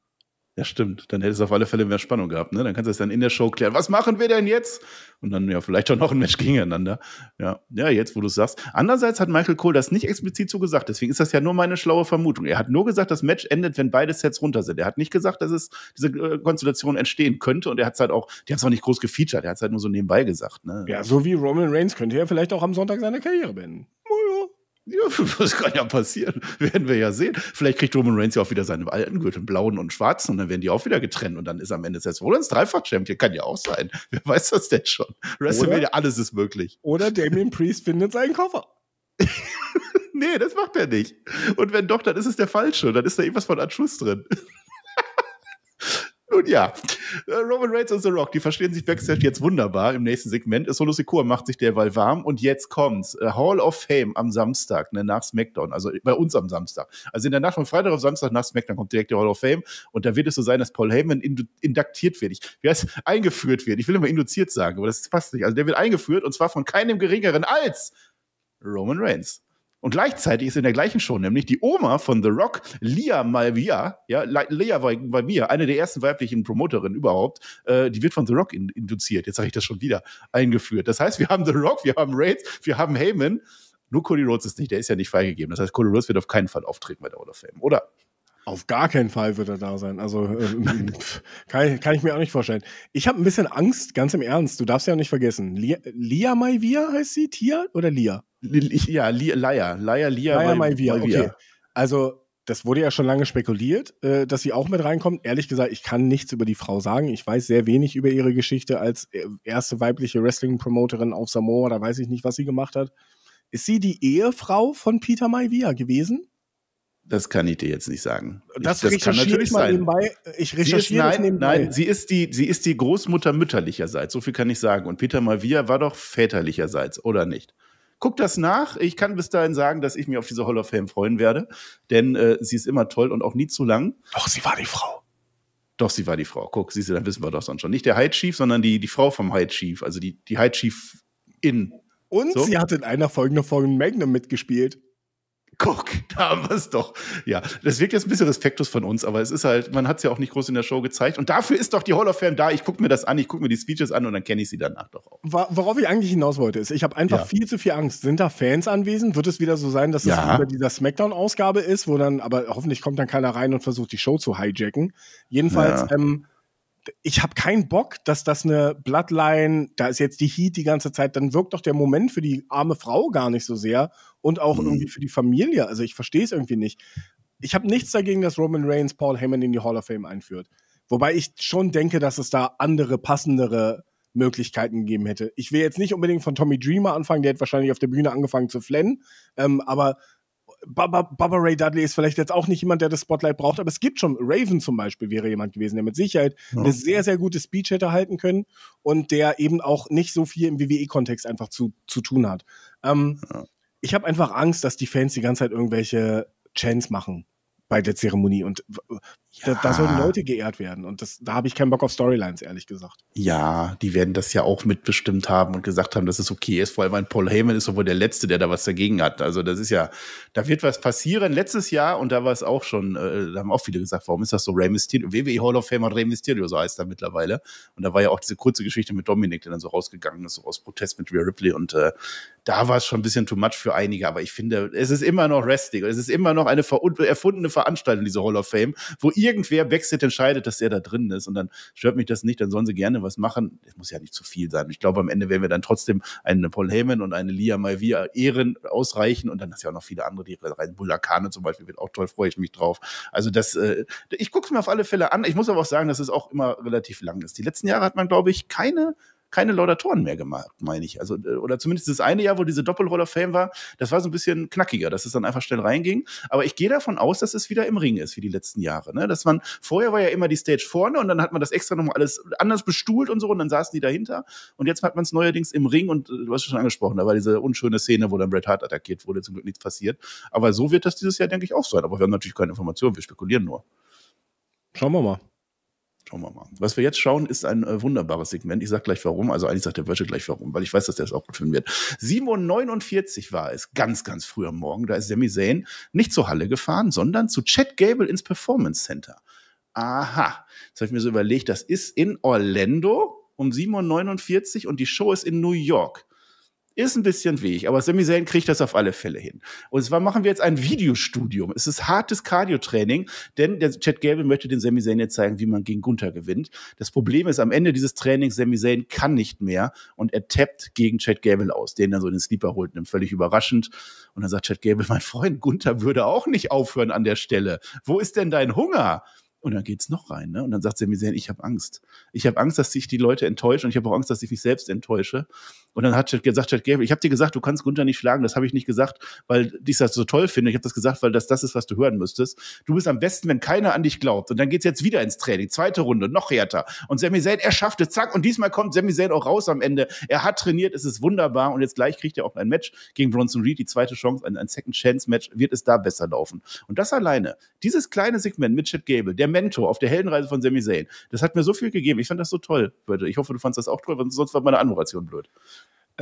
Ja, stimmt. Dann hätte es auf alle Fälle mehr Spannung gehabt. Ne? Dann kannst du es dann in der Show klären. Was machen wir denn jetzt? Und dann ja vielleicht auch noch ein Match gegeneinander. Ja, ja jetzt, wo du es sagst. Andererseits hat Michael Cole das nicht explizit so gesagt. Deswegen ist das ja nur meine schlaue Vermutung. Er hat nur gesagt, das Match endet, wenn beide Sets runter sind. Er hat nicht gesagt, dass es diese äh, Konstellation entstehen könnte. Und er hat es halt auch, die haben es auch nicht groß gefeatured. Er hat es halt nur so nebenbei gesagt. Ne? Ja, so wie Roman Reigns könnte er vielleicht auch am Sonntag seine Karriere beenden. Ja, das kann ja passieren. Werden wir ja sehen. Vielleicht kriegt Roman Reigns ja auch wieder seine alten Gürtel, blauen und schwarzen, und dann werden die auch wieder getrennt. Und dann ist am Ende Seth Rollins Dreifach-Champion. Kann ja auch sein. Wer weiß das denn schon? WrestleMania, alles ist möglich. Oder Damien Priest findet seinen Koffer. nee, das macht er nicht. Und wenn doch, dann ist es der falsche. Dann ist da irgendwas von Anschluss drin. Nun ja, äh, Roman Reigns und The Rock, die verstehen sich Backstage jetzt wunderbar. Im nächsten Segment Solo Secure, macht sich derweil warm. Und jetzt kommt's. Äh, Hall of Fame am Samstag, ne, nach SmackDown. Also äh, bei uns am Samstag. Also in der Nacht von Freitag auf Samstag nach SmackDown kommt direkt der Hall of Fame. Und da wird es so sein, dass Paul Heyman induktiert wird. Ich, wie heißt eingeführt wird? Ich will immer induziert sagen, aber das passt nicht. Also der wird eingeführt und zwar von keinem geringeren als Roman Reigns. Und gleichzeitig ist in der gleichen Show nämlich die Oma von The Rock, Lia Malvia, ja, Lia Malvia, eine der ersten weiblichen Promoterinnen überhaupt, äh, die wird von The Rock in, induziert. Jetzt habe ich das schon wieder eingeführt. Das heißt, wir haben The Rock, wir haben Raids, wir haben Heyman. Nur Cody Rhodes ist nicht, der ist ja nicht freigegeben. Das heißt, Cody Rhodes wird auf keinen Fall auftreten bei der Hall of Fame, oder? Auf gar keinen Fall wird er da sein. Also äh, kann, kann, ich mir auch nicht vorstellen. Ich habe ein bisschen Angst, ganz im Ernst. Du darfst ja auch nicht vergessen. Lia, Lia Maivia heißt sie? Tia oder Lia? ja, Lia, Lia, Laia, Lia, Laia Maivia. Maivia. Okay. Also das wurde ja schon lange spekuliert, äh, dass sie auch mit reinkommt. Ehrlich gesagt, ich kann nichts über die Frau sagen. Ich weiß sehr wenig über ihre Geschichte als äh, erste weibliche Wrestling-Promoterin auf Samoa. Da weiß ich nicht, was sie gemacht hat. Ist sie die Ehefrau von Peter Maivia gewesen? Das kann ich dir jetzt nicht sagen. Das, ich, das kann natürlich sein. Nebenbei. Ich recherchiere sie ist, nein, nebenbei. Nein, sie ist, die, sie ist die Großmutter mütterlicherseits, so viel kann ich sagen. Und Peter Malvia war doch väterlicherseits, oder nicht? Guck das nach. Ich kann bis dahin sagen, dass ich mich auf diese Hall of Fame freuen werde, denn äh, sie ist immer toll und auch nie zu lang. Doch, sie war die Frau. Doch, sie war die Frau. Guck, siehst du, dann wissen wir doch sonst schon. Nicht der High Chief, sondern die, die Frau vom High Chief, also die, die High Chief in. Und so? sie hat in einer folgenden Folge Magnum mitgespielt guck, da haben wir es doch. Ja, das wirkt jetzt ein bisschen respektlos von uns, aber es ist halt, man hat es ja auch nicht groß in der Show gezeigt. Und dafür ist doch die Hall of Fame da. Ich gucke mir das an, ich gucke mir die Speeches an und dann kenne ich sie danach doch auch. Worauf ich eigentlich hinaus wollte, ist, ich habe einfach ja. viel zu viel Angst. Sind da Fans anwesend? Wird es wieder so sein, dass ja. es wieder dieser Smackdown-Ausgabe ist, wo dann, aber hoffentlich kommt dann keiner rein und versucht, die Show zu hijacken. Jedenfalls, ja. ähm, ich habe keinen Bock, dass das eine Bloodline, da ist jetzt die Heat die ganze Zeit, dann wirkt doch der Moment für die arme Frau gar nicht so sehr und auch mhm. irgendwie für die Familie. Also ich verstehe es irgendwie nicht. Ich habe nichts dagegen, dass Roman Reigns Paul Heyman in die Hall of Fame einführt. Wobei ich schon denke, dass es da andere, passendere Möglichkeiten gegeben hätte. Ich will jetzt nicht unbedingt von Tommy Dreamer anfangen, der hat wahrscheinlich auf der Bühne angefangen zu flennen, ähm, aber Baba, Ray Dudley ist vielleicht jetzt auch nicht jemand, der das Spotlight braucht, aber es gibt schon, Raven zum Beispiel wäre jemand gewesen, der mit Sicherheit ja. eine sehr, sehr gute Speech hätte halten können und der eben auch nicht so viel im WWE-Kontext einfach zu, zu tun hat. Ähm, ja. Ich habe einfach Angst, dass die Fans die ganze Zeit irgendwelche Chants machen bei der Zeremonie und ja. Da, da, sollen Leute geehrt werden. Und das, da habe ich keinen Bock auf Storylines, ehrlich gesagt. Ja, die werden das ja auch mitbestimmt haben und gesagt haben, dass es okay ist. Vor allem, Paul Heyman ist sowohl der Letzte, der da was dagegen hat. Also, das ist ja, da wird was passieren. Letztes Jahr, und da war es auch schon, äh, da haben auch viele gesagt, warum ist das so Rey Mysterio? WWE Hall of Famer Rey Mysterio, so heißt er mittlerweile. Und da war ja auch diese kurze Geschichte mit Dominik, der dann so rausgegangen ist, so aus Protest mit Rhea Ripley. Und äh, da war es schon ein bisschen too much für einige. Aber ich finde, es ist immer noch Wrestling. Es ist immer noch eine erfundene Veranstaltung, diese Hall of Fame, wo irgendwer Brexit entscheidet, dass der da drin ist und dann stört mich das nicht, dann sollen sie gerne was machen. Es muss ja nicht zu viel sein. Ich glaube, am Ende werden wir dann trotzdem eine Paul Heyman und eine Lia Maivia Ehren ausreichen und dann hast du ja auch noch viele andere, die rein Bulakane zum Beispiel wird auch toll, freue ich mich drauf. Also das, äh, ich gucke es mir auf alle Fälle an. Ich muss aber auch sagen, dass es auch immer relativ lang ist. Die letzten Jahre hat man, glaube ich, keine keine Laudatoren mehr gemacht, meine ich. Also, äh, oder zumindest das eine Jahr, wo diese Doppelroller Fame war, das war so ein bisschen knackiger, dass es dann einfach schnell reinging. Aber ich gehe davon aus, dass es wieder im Ring ist, wie die letzten Jahre. Ne? Dass man, vorher war ja immer die Stage vorne und dann hat man das extra nochmal alles anders bestuhlt und so und dann saßen die dahinter. Und jetzt hat man es neuerdings im Ring und äh, du hast es schon angesprochen, da war diese unschöne Szene, wo dann Bret Hart attackiert wurde, zum Glück nichts passiert. Aber so wird das dieses Jahr, denke ich, auch sein. Aber wir haben natürlich keine Informationen, wir spekulieren nur. Schauen wir mal. Schauen wir mal. Was wir jetzt schauen, ist ein äh, wunderbares Segment. Ich sage gleich warum. Also eigentlich sagt der Wörter gleich warum, weil ich weiß, dass der es auch gut finden wird. 7.49 Uhr war es, ganz, ganz früh am Morgen. Da ist Sami Zayn nicht zur Halle gefahren, sondern zu Chad Gable ins Performance Center. Aha, jetzt habe ich mir so überlegt, das ist in Orlando um 7.49 Uhr und die Show ist in New York. Ist ein bisschen weg, aber Sami Zayn kriegt das auf alle Fälle hin. Und zwar machen wir jetzt ein Videostudium. Es ist hartes Cardio-Training, denn der Chad Gable möchte den Sami Zayn jetzt zeigen, wie man gegen Gunther gewinnt. Das Problem ist, am Ende dieses Trainings, Sami Zayn kann nicht mehr und er tappt gegen Chad Gable aus, den dann so den Sleeper holt, nimmt völlig überraschend. Und dann sagt Chad Gable, mein Freund Gunther würde auch nicht aufhören an der Stelle. Wo ist denn dein Hunger? Und dann geht's noch rein, ne? Und dann sagt Sami Zayn, ich habe Angst. Ich habe Angst, dass ich die Leute enttäusche und ich habe auch Angst, dass ich mich selbst enttäusche. Und dann hat Chad gesagt, Chad Gable, ich habe dir gesagt, du kannst Gunther nicht schlagen. Das habe ich nicht gesagt, weil ich das so toll finde. Ich habe das gesagt, weil das das ist, was du hören müsstest. Du bist am besten, wenn keiner an dich glaubt. Und dann geht's jetzt wieder ins Training. Zweite Runde, noch härter. Und Sami Zayn, er schaffte, zack. Und diesmal kommt Sami Zayn auch raus am Ende. Er hat trainiert, es ist wunderbar. Und jetzt gleich kriegt er auch ein Match gegen Bronson Reed, die zweite Chance, ein, ein Second Chance Match. Wird es da besser laufen? Und das alleine, dieses kleine Segment mit Chad Gable, der Memento auf der Heldenreise von Sammy Zayn. Das hat mir so viel gegeben. Ich fand das so toll, Leute. Ich hoffe, du fandest das auch toll, sonst war meine Anmoderation blöd.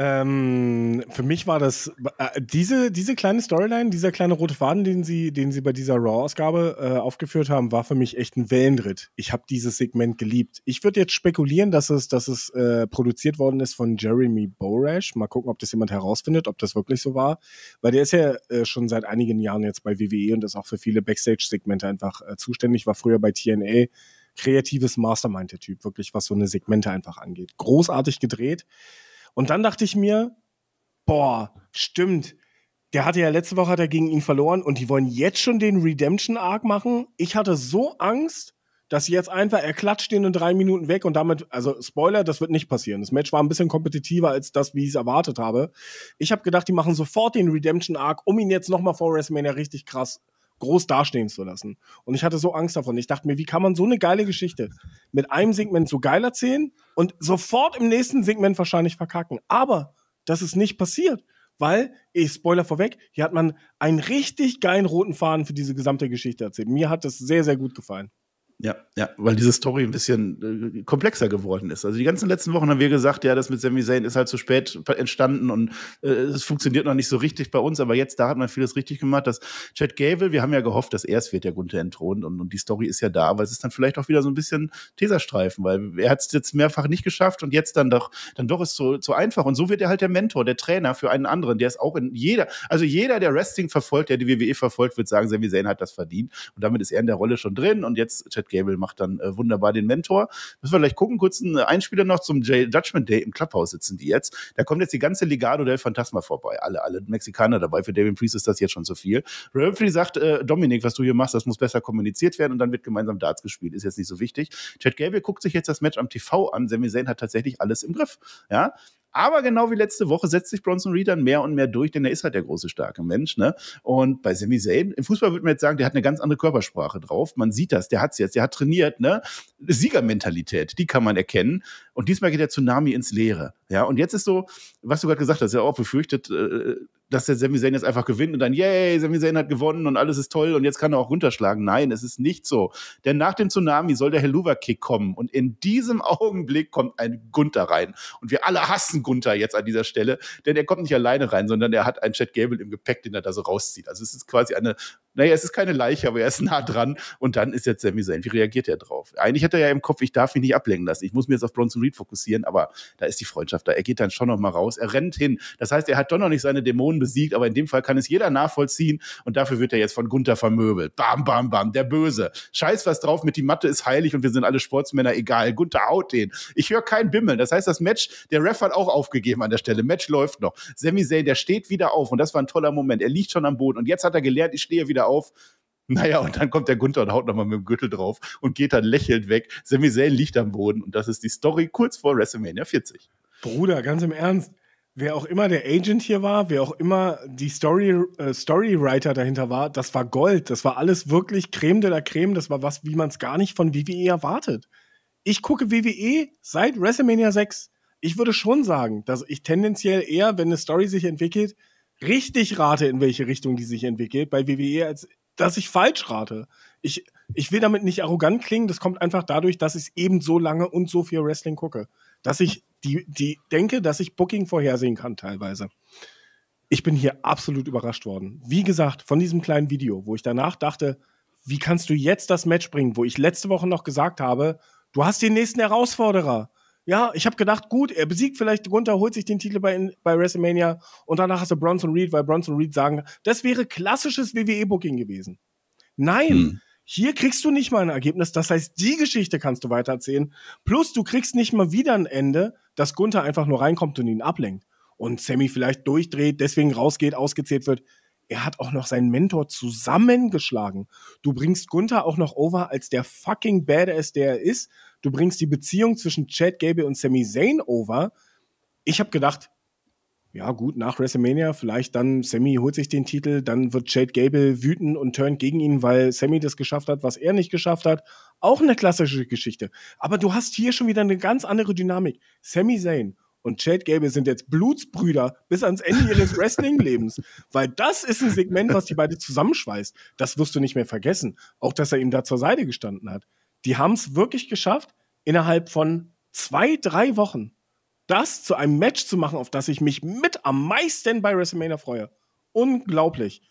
Ähm, für mich war das äh, diese, diese kleine Storyline, dieser kleine rote Faden, den sie, den sie bei dieser Raw-Ausgabe äh, aufgeführt haben, war für mich echt ein Wellenritt. Ich habe dieses Segment geliebt. Ich würde jetzt spekulieren, dass es, dass es äh, produziert worden ist von Jeremy Borash. Mal gucken, ob das jemand herausfindet, ob das wirklich so war. Weil der ist ja äh, schon seit einigen Jahren jetzt bei WWE und ist auch für viele Backstage-Segmente einfach äh, zuständig, war früher bei TNA kreatives Mastermind der Typ, wirklich was so eine Segmente einfach angeht. Großartig gedreht. Und dann dachte ich mir, boah, stimmt. Der hatte ja letzte Woche hat er gegen ihn verloren und die wollen jetzt schon den Redemption Arc machen. Ich hatte so Angst, dass jetzt einfach er klatscht den in drei Minuten weg und damit, also Spoiler, das wird nicht passieren. Das Match war ein bisschen kompetitiver als das, wie ich es erwartet habe. Ich habe gedacht, die machen sofort den Redemption Arc, um ihn jetzt nochmal vor WrestleMania richtig krass groß dastehen zu lassen. Und ich hatte so Angst davon. Ich dachte mir, wie kann man so eine geile Geschichte mit einem Segment so geil erzählen und sofort im nächsten Segment wahrscheinlich verkacken. Aber das ist nicht passiert, weil, ich spoiler vorweg, hier hat man einen richtig geilen roten Faden für diese gesamte Geschichte erzählt. Mir hat das sehr, sehr gut gefallen. Ja, ja, weil diese Story ein bisschen äh, komplexer geworden ist. Also die ganzen letzten Wochen haben wir gesagt, ja, das mit Sami Zayn ist halt zu spät entstanden und äh, es funktioniert noch nicht so richtig bei uns, aber jetzt, da hat man vieles richtig gemacht, dass Chad Gable, wir haben ja gehofft, dass er es wird, der Gunther entthront und, und die Story ist ja da, aber es ist dann vielleicht auch wieder so ein bisschen Teserstreifen, weil er hat es jetzt mehrfach nicht geschafft und jetzt dann doch, dann doch ist so, zu einfach und so wird er halt der Mentor, der Trainer für einen anderen, der ist auch in jeder, also jeder, der Wrestling verfolgt, der die WWE verfolgt, wird sagen, Sami Zayn hat das verdient und damit ist er in der Rolle schon drin und jetzt Chad Chad Gable macht dann äh, wunderbar den Mentor. Müssen wir gleich gucken, kurz einen äh, Einspieler noch zum J Judgment Day im Clubhouse sitzen die jetzt. Da kommt jetzt die ganze Legado del Fantasma vorbei. Alle, alle Mexikaner dabei. Für David Priest ist das jetzt schon zu viel. Ray Humphrey sagt, äh, Dominik, was du hier machst, das muss besser kommuniziert werden und dann wird gemeinsam Darts gespielt. Ist jetzt nicht so wichtig. Chad Gable guckt sich jetzt das Match am TV an. Sami Zayn hat tatsächlich alles im Griff. Ja, aber genau wie letzte Woche setzt sich Bronson Reed dann mehr und mehr durch, denn er ist halt der große, starke Mensch. Ne? Und bei Sami Zayn, im Fußball würde man jetzt sagen, der hat eine ganz andere Körpersprache drauf. Man sieht das, der hat's jetzt, der hat trainiert. Ne? Siegermentalität, die kann man erkennen. Und diesmal geht der Tsunami ins Leere. Ja, und jetzt ist so, was du gerade gesagt hast, ja auch befürchtet, äh, dass der Sami Zayn jetzt einfach gewinnt und dann, yay, Sami Zayn hat gewonnen und alles ist toll und jetzt kann er auch runterschlagen. Nein, es ist nicht so. Denn nach dem Tsunami soll der Helluva-Kick kommen und in diesem Augenblick kommt ein Gunther rein. Und wir alle hassen Gunther jetzt an dieser Stelle, denn er kommt nicht alleine rein, sondern er hat einen Chad Gable im Gepäck, den er da so rauszieht. Also es ist quasi eine naja, es ist keine Leiche, aber er ist nah dran. Und dann ist jetzt Sammy Zayn. Wie reagiert er drauf? Eigentlich hat er ja im Kopf, ich darf ihn nicht ablenken lassen. Ich muss mir jetzt auf Bronson Reed fokussieren, aber da ist die Freundschaft da. Er geht dann schon nochmal raus. Er rennt hin. Das heißt, er hat doch noch nicht seine Dämonen besiegt, aber in dem Fall kann es jeder nachvollziehen. Und dafür wird er jetzt von Gunther vermöbelt. Bam, bam, bam. Der Böse. Scheiß was drauf. Mit die Matte ist heilig und wir sind alle Sportsmänner egal. Gunther haut den. Ich höre kein Bimmeln. Das heißt, das Match, der Ref hat auch aufgegeben an der Stelle. Match läuft noch. Sammy Zayn, der steht wieder auf. Und das war ein toller Moment. Er liegt schon am Boden. Und jetzt hat er gelernt, ich stehe wieder auf auf. Naja, und dann kommt der Gunther und haut nochmal mit dem Gürtel drauf und geht dann lächelnd weg. Sami Zayn liegt am Boden und das ist die Story kurz vor WrestleMania 40. Bruder, ganz im Ernst, wer auch immer der Agent hier war, wer auch immer die Story, äh, Storywriter dahinter war, das war Gold. Das war alles wirklich Creme de la Creme. Das war was, wie man es gar nicht von WWE erwartet. Ich gucke WWE seit WrestleMania 6. Ich würde schon sagen, dass ich tendenziell eher, wenn eine Story sich entwickelt, richtig rate, in welche Richtung die sich entwickelt, bei WWE, als dass ich falsch rate. Ich, ich will damit nicht arrogant klingen, das kommt einfach dadurch, dass ich eben so lange und so viel Wrestling gucke. Dass ich die, die denke, dass ich Booking vorhersehen kann teilweise. Ich bin hier absolut überrascht worden. Wie gesagt, von diesem kleinen Video, wo ich danach dachte, wie kannst du jetzt das Match bringen, wo ich letzte Woche noch gesagt habe, du hast den nächsten Herausforderer ja, ich habe gedacht, gut, er besiegt vielleicht Gunther, holt sich den Titel bei, bei WrestleMania und danach hast du Bronson Reed, weil Bronson Reed sagen, das wäre klassisches WWE-Booking gewesen. Nein, hm. hier kriegst du nicht mal ein Ergebnis. Das heißt, die Geschichte kannst du weitererzählen. Plus, du kriegst nicht mal wieder ein Ende, dass Gunther einfach nur reinkommt und ihn ablenkt. Und Sammy vielleicht durchdreht, deswegen rausgeht, ausgezählt wird. Er hat auch noch seinen Mentor zusammengeschlagen. Du bringst Gunther auch noch over als der fucking Badass, der er ist du bringst die Beziehung zwischen Chad Gable und Sami Zayn over. Ich habe gedacht, ja gut, nach WrestleMania vielleicht dann Sammy holt sich den Titel, dann wird Chad Gable wütend und turnt gegen ihn, weil Sammy das geschafft hat, was er nicht geschafft hat. Auch eine klassische Geschichte. Aber du hast hier schon wieder eine ganz andere Dynamik. Sammy Zayn und Chad Gable sind jetzt Blutsbrüder bis ans Ende ihres Wrestling-Lebens, weil das ist ein Segment, was die beide zusammenschweißt. Das wirst du nicht mehr vergessen. Auch, dass er ihm da zur Seite gestanden hat. Die haben es wirklich geschafft, innerhalb von zwei, drei Wochen das zu einem Match zu machen, auf das ich mich mit am meisten bei WrestleMania freue. Unglaublich.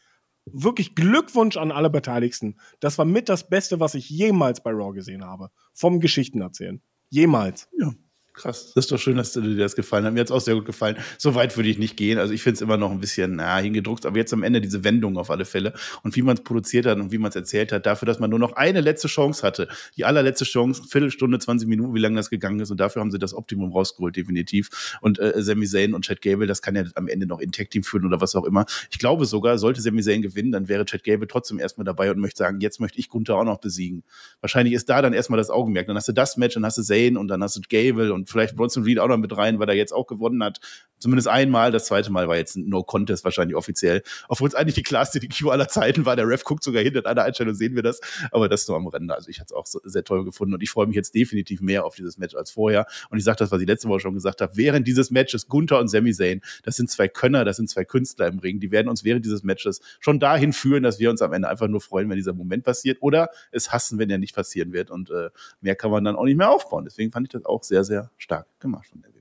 Wirklich Glückwunsch an alle Beteiligten. Das war mit das Beste, was ich jemals bei Raw gesehen habe. Vom Geschichten erzählen. Jemals. Ja krass. Das ist doch schön, dass dir das gefallen hat. Mir hat es auch sehr gut gefallen. So weit würde ich nicht gehen. Also ich finde es immer noch ein bisschen na, hingedruckt, aber jetzt am Ende diese Wendung auf alle Fälle und wie man es produziert hat und wie man es erzählt hat, dafür, dass man nur noch eine letzte Chance hatte. Die allerletzte Chance, Viertelstunde, 20 Minuten, wie lange das gegangen ist und dafür haben sie das Optimum rausgeholt, definitiv. Und äh, Sami Zayn und Chad Gable, das kann ja am Ende noch in Tech Team führen oder was auch immer. Ich glaube sogar, sollte Sami Zayn gewinnen, dann wäre Chad Gable trotzdem erstmal dabei und möchte sagen, jetzt möchte ich Gunther auch noch besiegen. Wahrscheinlich ist da dann erstmal das Augenmerk. Dann hast du das Match, dann hast du Zayn und dann hast du Gable und vielleicht Bronson Reed auch noch mit rein, weil er jetzt auch gewonnen hat. Zumindest einmal, das zweite Mal war jetzt ein No-Contest wahrscheinlich offiziell. Obwohl es eigentlich die klarste DQ aller Zeiten war. Der Ref guckt sogar hin, in einer Einstellung sehen wir das. Aber das nur am Rande. Also ich hatte es auch so, sehr toll gefunden und ich freue mich jetzt definitiv mehr auf dieses Match als vorher. Und ich sage das, was ich letzte Woche schon gesagt habe. Während dieses Matches Gunther und Sami Zayn, das sind zwei Könner, das sind zwei Künstler im Ring. Die werden uns während dieses Matches schon dahin führen, dass wir uns am Ende einfach nur freuen, wenn dieser Moment passiert oder es hassen, wenn er nicht passieren wird. Und äh, mehr kann man dann auch nicht mehr aufbauen. Deswegen fand ich das auch sehr, sehr stark gemacht von der WWE.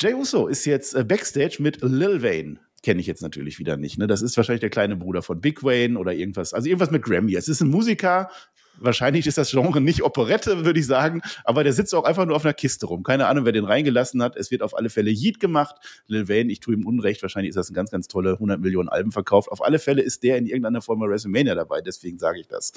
Jay Uso ist jetzt äh, Backstage mit Lil Wayne. Kenne ich jetzt natürlich wieder nicht. Ne? Das ist wahrscheinlich der kleine Bruder von Big Wayne oder irgendwas. Also irgendwas mit Grammy. Es ist ein Musiker, wahrscheinlich ist das Genre nicht Operette, würde ich sagen, aber der sitzt auch einfach nur auf einer Kiste rum. Keine Ahnung, wer den reingelassen hat. Es wird auf alle Fälle Yeet gemacht. Lil Wayne, ich tue ihm Unrecht, wahrscheinlich ist das ein ganz, ganz tolle 100 Millionen Alben verkauft. Auf alle Fälle ist der in irgendeiner Form bei WrestleMania dabei, deswegen sage ich das.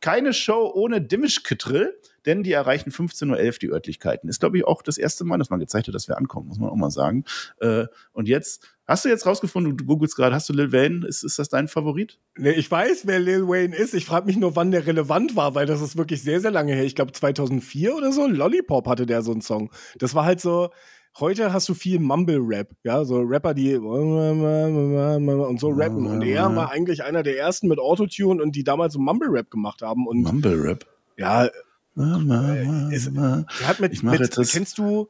Keine Show ohne Dimischketrill, denn die erreichen 15.11 Uhr die Örtlichkeiten. Ist, glaube ich, auch das erste Mal, dass man gezeigt hat, dass wir ankommen, muss man auch mal sagen. Äh, und jetzt Hast du jetzt rausgefunden, du googelst gerade, hast du Lil Wayne, ist, ist das dein Favorit? Nee, ich weiß, wer Lil Wayne ist. Ich frage mich nur, wann der relevant war, weil das ist wirklich sehr, sehr lange her. Ich glaube 2004 oder so. Lollipop hatte der so einen Song. Das war halt so, heute hast du viel Mumble-Rap, ja, so Rapper, die und so rappen. Und er war eigentlich einer der ersten mit Autotune und die damals so Mumble-Rap gemacht haben. Mumble-Rap? Ja. Mama, Mama. Äh, ist, der hat mit, mit kennst du,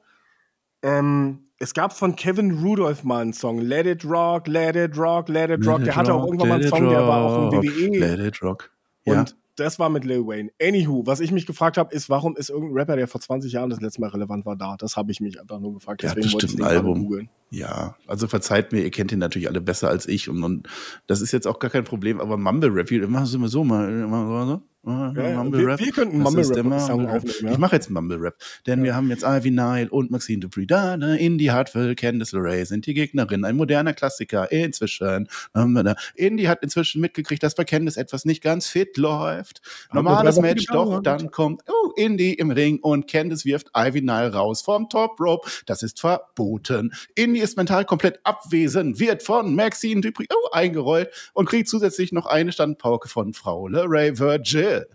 ähm, es gab von Kevin Rudolph mal einen Song, Let It Rock, Let It Rock, Let It Rock. der it hatte rock, auch irgendwann mal einen Song, rock, der war auch im WWE. Let It Rock. Ja. Und das war mit Lil Wayne. Anywho, was ich mich gefragt habe, ist, warum ist irgendein Rapper, der vor 20 Jahren das letzte Mal relevant war, da? Das habe ich mich einfach nur gefragt. Der Deswegen hat bestimmt wollte ich ein Album. Googeln. Ja, also verzeiht mir, ihr kennt ihn natürlich alle besser als ich und, und das ist jetzt auch gar kein Problem, aber Mumble Rap, wir machen es immer so, mal, mal so. Ne? Ja, Mumble wir, Rap. wir könnten Mumble Rap, Mumble Rap. Ja. Ich mache jetzt Mumble Rap, denn ja. wir haben jetzt Ivy Nile und Maxine Dupree, da, Dana, Indie Hartwell, Candice LeRae sind die Gegnerin, ein moderner Klassiker inzwischen. Ähm, Indy hat inzwischen mitgekriegt, dass bei Candice etwas nicht ganz fit läuft. Normales Match, doch dann kommt oh, Indie im Ring und Candice wirft Ivy Nile raus vom Top Rope. Das ist verboten. Indie Jimmy ist mental komplett abwesend, wird von Maxine Dupri oh, eingerollt und kriegt zusätzlich noch eine Standpauke von Frau LeRae Virgil.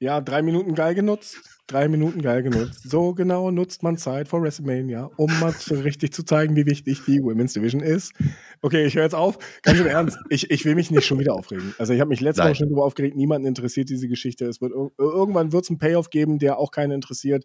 Ja, drei Minuten geil genutzt. Drei Minuten geil genutzt. So genau nutzt man Zeit vor WrestleMania, um mal richtig zu zeigen, wie wichtig die Women's Division ist. Okay, ich höre jetzt auf. Ganz im Ernst, ich, ich will mich nicht schon wieder aufregen. Also ich habe mich letzte Woche schon darüber aufgeregt, niemanden interessiert diese Geschichte. Es wird, irgendwann wird es einen Payoff geben, der auch keinen interessiert.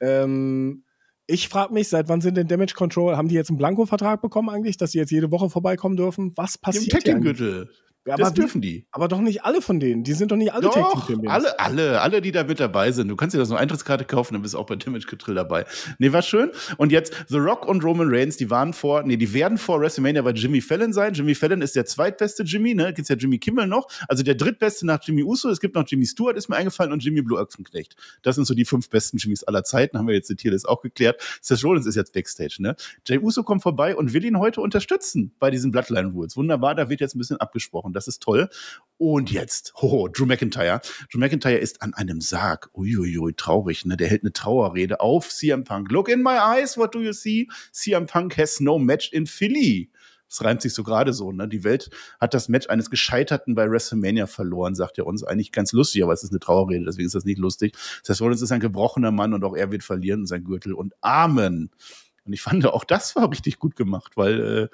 Ähm, ich frage mich, seit wann sind denn Damage Control, haben die jetzt einen Blanko-Vertrag bekommen eigentlich, dass sie jetzt jede Woche vorbeikommen dürfen? Was passiert Im Teckengürtel. Ja, das dürfen die. Aber doch nicht alle von denen. Die sind doch nicht alle doch, alle, alle, alle, die da mit dabei sind. Du kannst dir das eine Eintrittskarte kaufen, dann bist du auch bei Damage Control dabei. Nee, war schön. Und jetzt The Rock und Roman Reigns, die waren vor, nee, die werden vor WrestleMania bei Jimmy Fallon sein. Jimmy Fallon ist der zweitbeste Jimmy, ne? Gibt's ja Jimmy Kimmel noch. Also der drittbeste nach Jimmy Uso. Es gibt noch Jimmy Stewart, ist mir eingefallen, und Jimmy Blue Ochsenknecht. Das sind so die fünf besten Jimmys aller Zeiten. Haben wir jetzt die Tierlist auch geklärt. Seth Rollins ist jetzt Backstage, ne? Jay Uso kommt vorbei und will ihn heute unterstützen bei diesen Bloodline Rules. Wunderbar, da wird jetzt ein bisschen abgesprochen. Das ist toll. Und jetzt, hoho, Drew McIntyre. Drew McIntyre ist an einem Sarg. Uiuiui, traurig, ne? Der hält eine Trauerrede auf CM Punk. Look in my eyes, what do you see? CM Punk has no match in Philly. Das reimt sich so gerade so, ne? Die Welt hat das Match eines Gescheiterten bei WrestleMania verloren, sagt er uns. Eigentlich ganz lustig, aber es ist eine Trauerrede, deswegen ist das nicht lustig. Seth Rollins ist ein gebrochener Mann und auch er wird verlieren und sein Gürtel und Amen. Und ich fand, auch das war richtig gut gemacht, weil äh,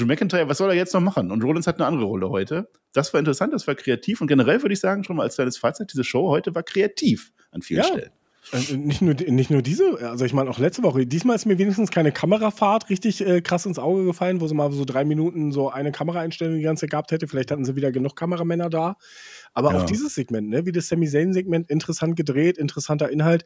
Drew McIntyre, was soll er jetzt noch machen? Und Rollins hat eine andere Rolle heute. Das war interessant, das war kreativ und generell würde ich sagen, schon mal als kleines Fazit, diese Show heute war kreativ an vielen ja. Stellen. Äh, nicht nur, nicht nur diese, also ich meine auch letzte Woche. Diesmal ist mir wenigstens keine Kamerafahrt richtig äh, krass ins Auge gefallen, wo sie mal so drei Minuten so eine Kameraeinstellung die ganze gehabt hätte. Vielleicht hatten sie wieder genug Kameramänner da. Aber ja. auch dieses Segment, ne, wie das Sami Zayn-Segment, interessant gedreht, interessanter Inhalt.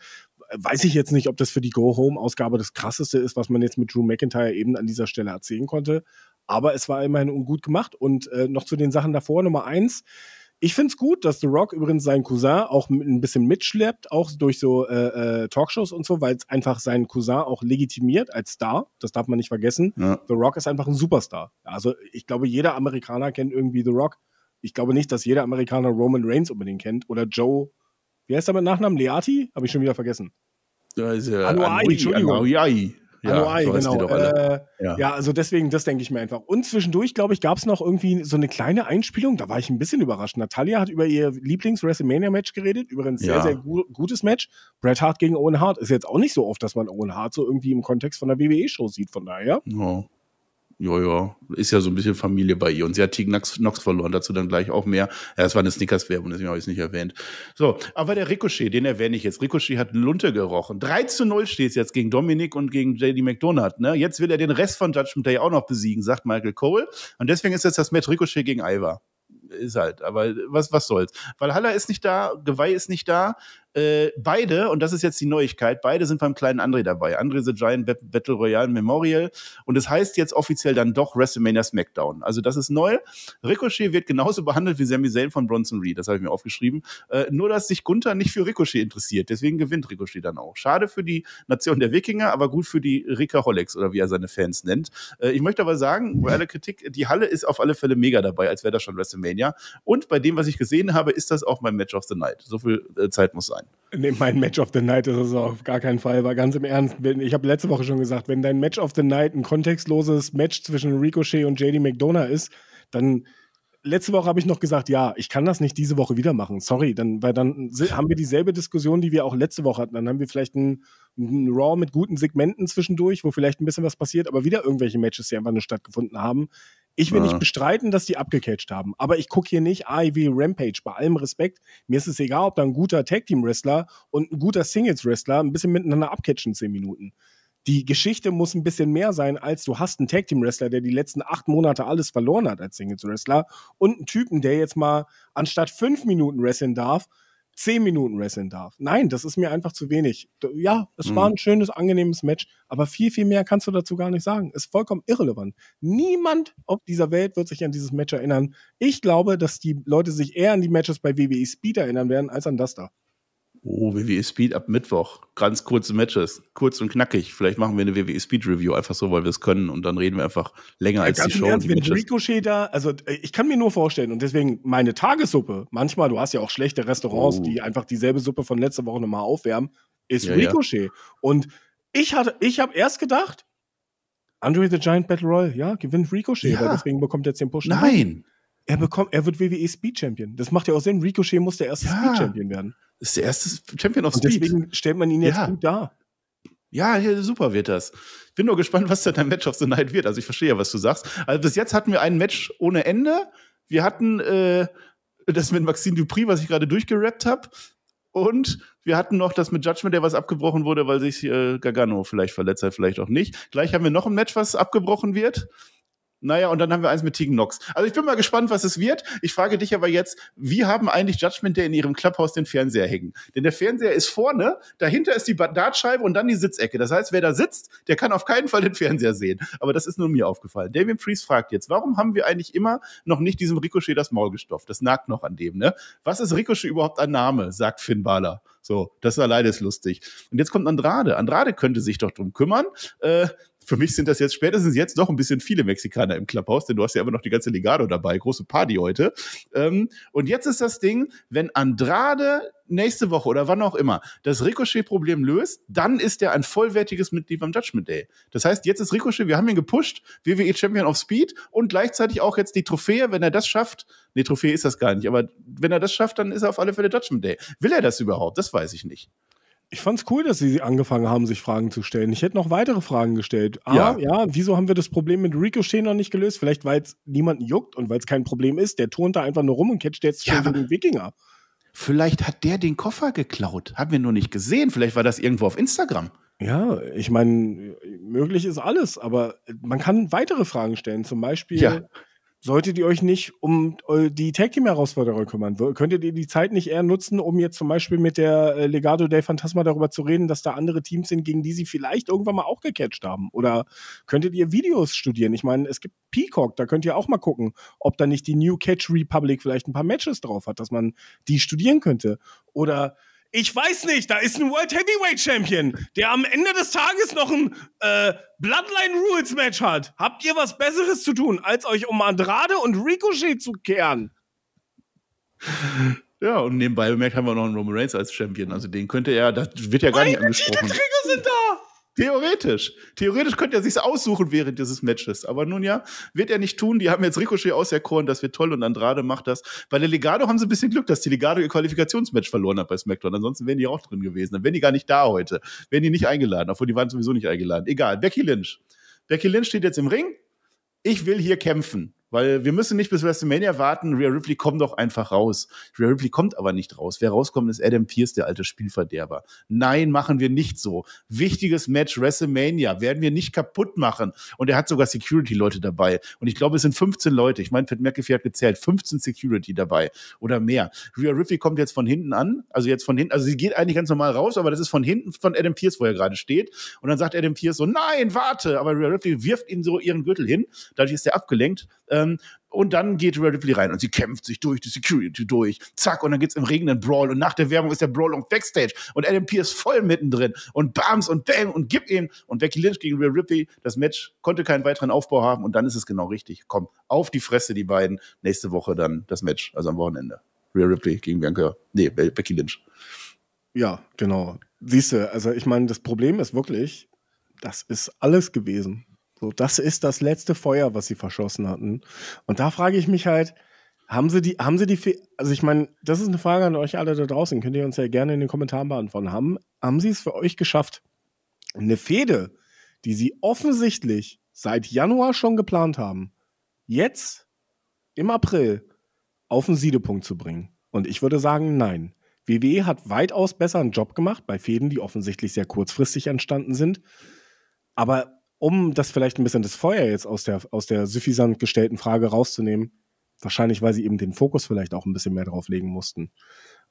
Weiß ich jetzt nicht, ob das für die Go-Home-Ausgabe das krasseste ist, was man jetzt mit Drew McIntyre eben an dieser Stelle erzählen konnte. Aber es war immerhin gut gemacht. Und äh, noch zu den Sachen davor, Nummer eins. Ich finde es gut, dass The Rock übrigens seinen Cousin auch ein bisschen mitschleppt, auch durch so äh, äh, Talkshows und so, weil es einfach seinen Cousin auch legitimiert als Star. Das darf man nicht vergessen. Ja. The Rock ist einfach ein Superstar. Also ich glaube, jeder Amerikaner kennt irgendwie The Rock. Ich glaube nicht, dass jeder Amerikaner Roman Reigns unbedingt kennt oder Joe. Wie heißt er mit Nachnamen? Leati? Habe ich schon wieder vergessen. Da ist er. Anuai, Anuai, Anuai. Ja, Anuai, genau. Äh, ja. ja. also deswegen, das denke ich mir einfach. Und zwischendurch, glaube ich, gab es noch irgendwie so eine kleine Einspielung. Da war ich ein bisschen überrascht. Natalia hat über ihr Lieblings-WrestleMania-Match geredet, über ein sehr, ja. sehr gu gutes Match. Bret Hart gegen Owen Hart ist jetzt auch nicht so oft, dass man Owen Hart so irgendwie im Kontext von der WWE-Show sieht. Von daher. Oh ja, ja, ist ja so ein bisschen Familie bei ihr. Und sie hat Tegan Knox verloren, dazu dann gleich auch mehr. Ja, es war eine Snickers-Werbung, deswegen habe ich es nicht erwähnt. So, aber der Ricochet, den erwähne ich jetzt. Ricochet hat eine Lunte gerochen. 3 zu 0 steht es jetzt gegen Dominik und gegen JD McDonald. Ne? Jetzt will er den Rest von Judgment Day auch noch besiegen, sagt Michael Cole. Und deswegen ist jetzt das Match Ricochet gegen Ivar. Ist halt, aber was, was soll's. Weil Haller ist nicht da, Geweih ist nicht da. Äh, beide, und das ist jetzt die Neuigkeit, beide sind beim kleinen André dabei. André the Giant Battle Royale Memorial. Und es das heißt jetzt offiziell dann doch WrestleMania SmackDown. Also das ist neu. Ricochet wird genauso behandelt wie Sami Zayn von Bronson Reed. Das habe ich mir aufgeschrieben. Äh, nur, dass sich Gunther nicht für Ricochet interessiert. Deswegen gewinnt Ricochet dann auch. Schade für die Nation der Wikinger, aber gut für die Rika Holleks oder wie er seine Fans nennt. Äh, ich möchte aber sagen, bei aller Kritik, die Halle ist auf alle Fälle mega dabei, als wäre das schon WrestleMania. Und bei dem, was ich gesehen habe, ist das auch mein Match of the Night. So viel äh, Zeit muss sein sein. Nee, mein Match of the Night ist es auf gar keinen Fall, War ganz im Ernst, ich habe letzte Woche schon gesagt, wenn dein Match of the Night ein kontextloses Match zwischen Ricochet und JD McDonough ist, dann letzte Woche habe ich noch gesagt, ja, ich kann das nicht diese Woche wieder machen. Sorry, dann, weil dann haben wir dieselbe Diskussion, die wir auch letzte Woche hatten. Dann haben wir vielleicht ein, ein Raw mit guten Segmenten zwischendurch, wo vielleicht ein bisschen was passiert, aber wieder irgendwelche Matches, die einfach nur stattgefunden haben. Ich will ja. nicht bestreiten, dass die abgecatcht haben, aber ich gucke hier nicht AEW Rampage. Bei allem Respekt, mir ist es egal, ob da ein guter Tag Team Wrestler und ein guter Singles Wrestler ein bisschen miteinander abcatchen, zehn Minuten. Die Geschichte muss ein bisschen mehr sein, als du hast einen Tag Team Wrestler, der die letzten acht Monate alles verloren hat als Singles Wrestler und einen Typen, der jetzt mal anstatt fünf Minuten wresteln darf, zehn Minuten wresteln darf. Nein, das ist mir einfach zu wenig. Ja, es mhm. war ein schönes, angenehmes Match, aber viel, viel mehr kannst du dazu gar nicht sagen. Ist vollkommen irrelevant. Niemand auf dieser Welt wird sich an dieses Match erinnern. Ich glaube, dass die Leute sich eher an die Matches bei WWE Speed erinnern werden, als an das da. Oh, WWE Speed ab Mittwoch. Ganz kurze Matches. Kurz und knackig. Vielleicht machen wir eine WWE Speed Review einfach so, weil wir es können und dann reden wir einfach länger ja, als ganz die Show. Ernst, und die Matches. Ricochet da, also äh, ich kann mir nur vorstellen und deswegen meine Tagessuppe. Manchmal, du hast ja auch schlechte Restaurants, oh. die einfach dieselbe Suppe von letzter Woche nochmal aufwärmen, ist ja, Ricochet. Ja. Und ich hatte, ich habe erst gedacht, Andre the Giant Battle Royale, ja, gewinnt Ricochet, deswegen bekommt er jetzt den Push. Nein! Er, bekommt, er wird WWE Speed Champion. Das macht ja auch Sinn. Ricochet muss der erste ja. Speed Champion werden. Das ist der erste Champion auf Speed. Deswegen stellt man ihn jetzt ja. gut dar. Ja, super wird das. Bin nur gespannt, was da dein Match of the Night wird. Also ich verstehe ja, was du sagst. Also bis jetzt hatten wir ein Match ohne Ende. Wir hatten äh, das mit Maxine Dupri, was ich gerade durchgerappt habe. Und wir hatten noch das mit Judgment, der was abgebrochen wurde, weil sich äh, Gargano vielleicht verletzt hat, vielleicht auch nicht. Gleich haben wir noch ein Match, was abgebrochen wird. Naja, und dann haben wir eins mit Tegan Nox. Also ich bin mal gespannt, was es wird. Ich frage dich aber jetzt, wie haben eigentlich Judgment Day in ihrem Clubhaus den Fernseher hängen? Denn der Fernseher ist vorne, dahinter ist die Dartscheibe und dann die Sitzecke. Das heißt, wer da sitzt, der kann auf keinen Fall den Fernseher sehen. Aber das ist nur mir aufgefallen. Damien Priest fragt jetzt, warum haben wir eigentlich immer noch nicht diesem Ricochet das Maul gestopft? Das nagt noch an dem, ne? Was ist Ricochet überhaupt ein Name? sagt Finn Balor. So, das alleine ist lustig. Und jetzt kommt Andrade. Andrade könnte sich doch drum kümmern. Äh, für mich sind das jetzt spätestens jetzt doch ein bisschen viele Mexikaner im Clubhaus, denn du hast ja immer noch die ganze Legado dabei. Große Party heute. Ähm, und jetzt ist das Ding, wenn Andrade nächste Woche oder wann auch immer das Ricochet-Problem löst, dann ist er ein vollwertiges Mitglied beim Judgment Day. Das heißt, jetzt ist Ricochet, wir haben ihn gepusht, WWE Champion of Speed und gleichzeitig auch jetzt die Trophäe, wenn er das schafft. Nee, Trophäe ist das gar nicht, aber wenn er das schafft, dann ist er auf alle Fälle Judgment Day. Will er das überhaupt? Das weiß ich nicht. Ich fand es cool, dass sie angefangen haben, sich Fragen zu stellen. Ich hätte noch weitere Fragen gestellt. Ah, ja. ja, wieso haben wir das Problem mit Ricochet noch nicht gelöst? Vielleicht, weil es niemanden juckt und weil es kein Problem ist. Der turnt da einfach nur rum und catcht jetzt ja, schon den Wikinger. Vielleicht hat der den Koffer geklaut. Haben wir nur nicht gesehen. Vielleicht war das irgendwo auf Instagram. Ja, ich meine, möglich ist alles, aber man kann weitere Fragen stellen. Zum Beispiel, ja solltet ihr euch nicht um äh, die Tag Team Herausforderung kümmern? Könntet ihr die Zeit nicht eher nutzen, um jetzt zum Beispiel mit der äh, Legado del Fantasma darüber zu reden, dass da andere Teams sind, gegen die sie vielleicht irgendwann mal auch gecatcht haben? Oder könntet ihr Videos studieren? Ich meine, es gibt Peacock, da könnt ihr auch mal gucken, ob da nicht die New Catch Republic vielleicht ein paar Matches drauf hat, dass man die studieren könnte. Oder ich weiß nicht, da ist ein World Heavyweight Champion, der am Ende des Tages noch ein äh, Bloodline Rules Match hat. Habt ihr was Besseres zu tun, als euch um Andrade und Ricochet zu kehren? Ja, und nebenbei bemerkt haben wir noch einen Roman Reigns als Champion. Also den könnte er, das wird ja gar Meine nicht angesprochen. Die Titelträger sind da! Theoretisch. Theoretisch könnte er sich's aussuchen während dieses Matches. Aber nun ja, wird er nicht tun. Die haben jetzt Ricochet auserkoren, das wird toll und Andrade macht das. Bei der Legado haben sie ein bisschen Glück, dass die Legado ihr Qualifikationsmatch verloren hat bei SmackDown. Ansonsten wären die auch drin gewesen. Dann wären die gar nicht da heute. Wären die nicht eingeladen. Obwohl die waren sowieso nicht eingeladen. Egal. Becky Lynch. Becky Lynch steht jetzt im Ring. Ich will hier kämpfen. Weil wir müssen nicht bis WrestleMania warten. Rhea Ripley kommt doch einfach raus. Rhea Ripley kommt aber nicht raus. Wer rauskommt, ist Adam Pierce, der alte Spielverderber. Nein, machen wir nicht so. Wichtiges Match WrestleMania werden wir nicht kaputt machen. Und er hat sogar Security-Leute dabei. Und ich glaube, es sind 15 Leute. Ich meine, Pat McAfee hat gezählt. 15 Security dabei oder mehr. Rhea Ripley kommt jetzt von hinten an. Also jetzt von hinten. Also sie geht eigentlich ganz normal raus, aber das ist von hinten von Adam Pierce, wo er gerade steht. Und dann sagt Adam Pierce so, nein, warte. Aber Rhea Ripley wirft ihm so ihren Gürtel hin. Dadurch ist er abgelenkt. Ähm, ähm, und dann geht Ripley rein und sie kämpft sich durch die Security durch. Zack, und dann geht's im Regen einen Brawl. Und nach der Werbung ist der Brawl auf Backstage. Und LMP Pierce voll mittendrin. Und Bams und Bang und gib ihm. Und Becky Lynch gegen Rhea Ripley. Das Match konnte keinen weiteren Aufbau haben. Und dann ist es genau richtig. Komm, auf die Fresse, die beiden. Nächste Woche dann das Match, also am Wochenende. Rhea Ripley gegen Bianca. Nee, Becky Lynch. Ja, genau. Siehst du, also ich meine, das Problem ist wirklich, das ist alles gewesen. So, das ist das letzte Feuer, was sie verschossen hatten. Und da frage ich mich halt, haben sie die, haben sie die, also ich meine, das ist eine Frage an euch alle da draußen, könnt ihr uns ja gerne in den Kommentaren beantworten. Haben, haben sie es für euch geschafft, eine Fehde, die sie offensichtlich seit Januar schon geplant haben, jetzt im April auf den Siedepunkt zu bringen? Und ich würde sagen, nein. WWE hat weitaus besser einen Job gemacht bei Fäden, die offensichtlich sehr kurzfristig entstanden sind. Aber um das vielleicht ein bisschen das Feuer jetzt aus der, aus der suffisant gestellten Frage rauszunehmen, wahrscheinlich weil sie eben den Fokus vielleicht auch ein bisschen mehr drauf legen mussten.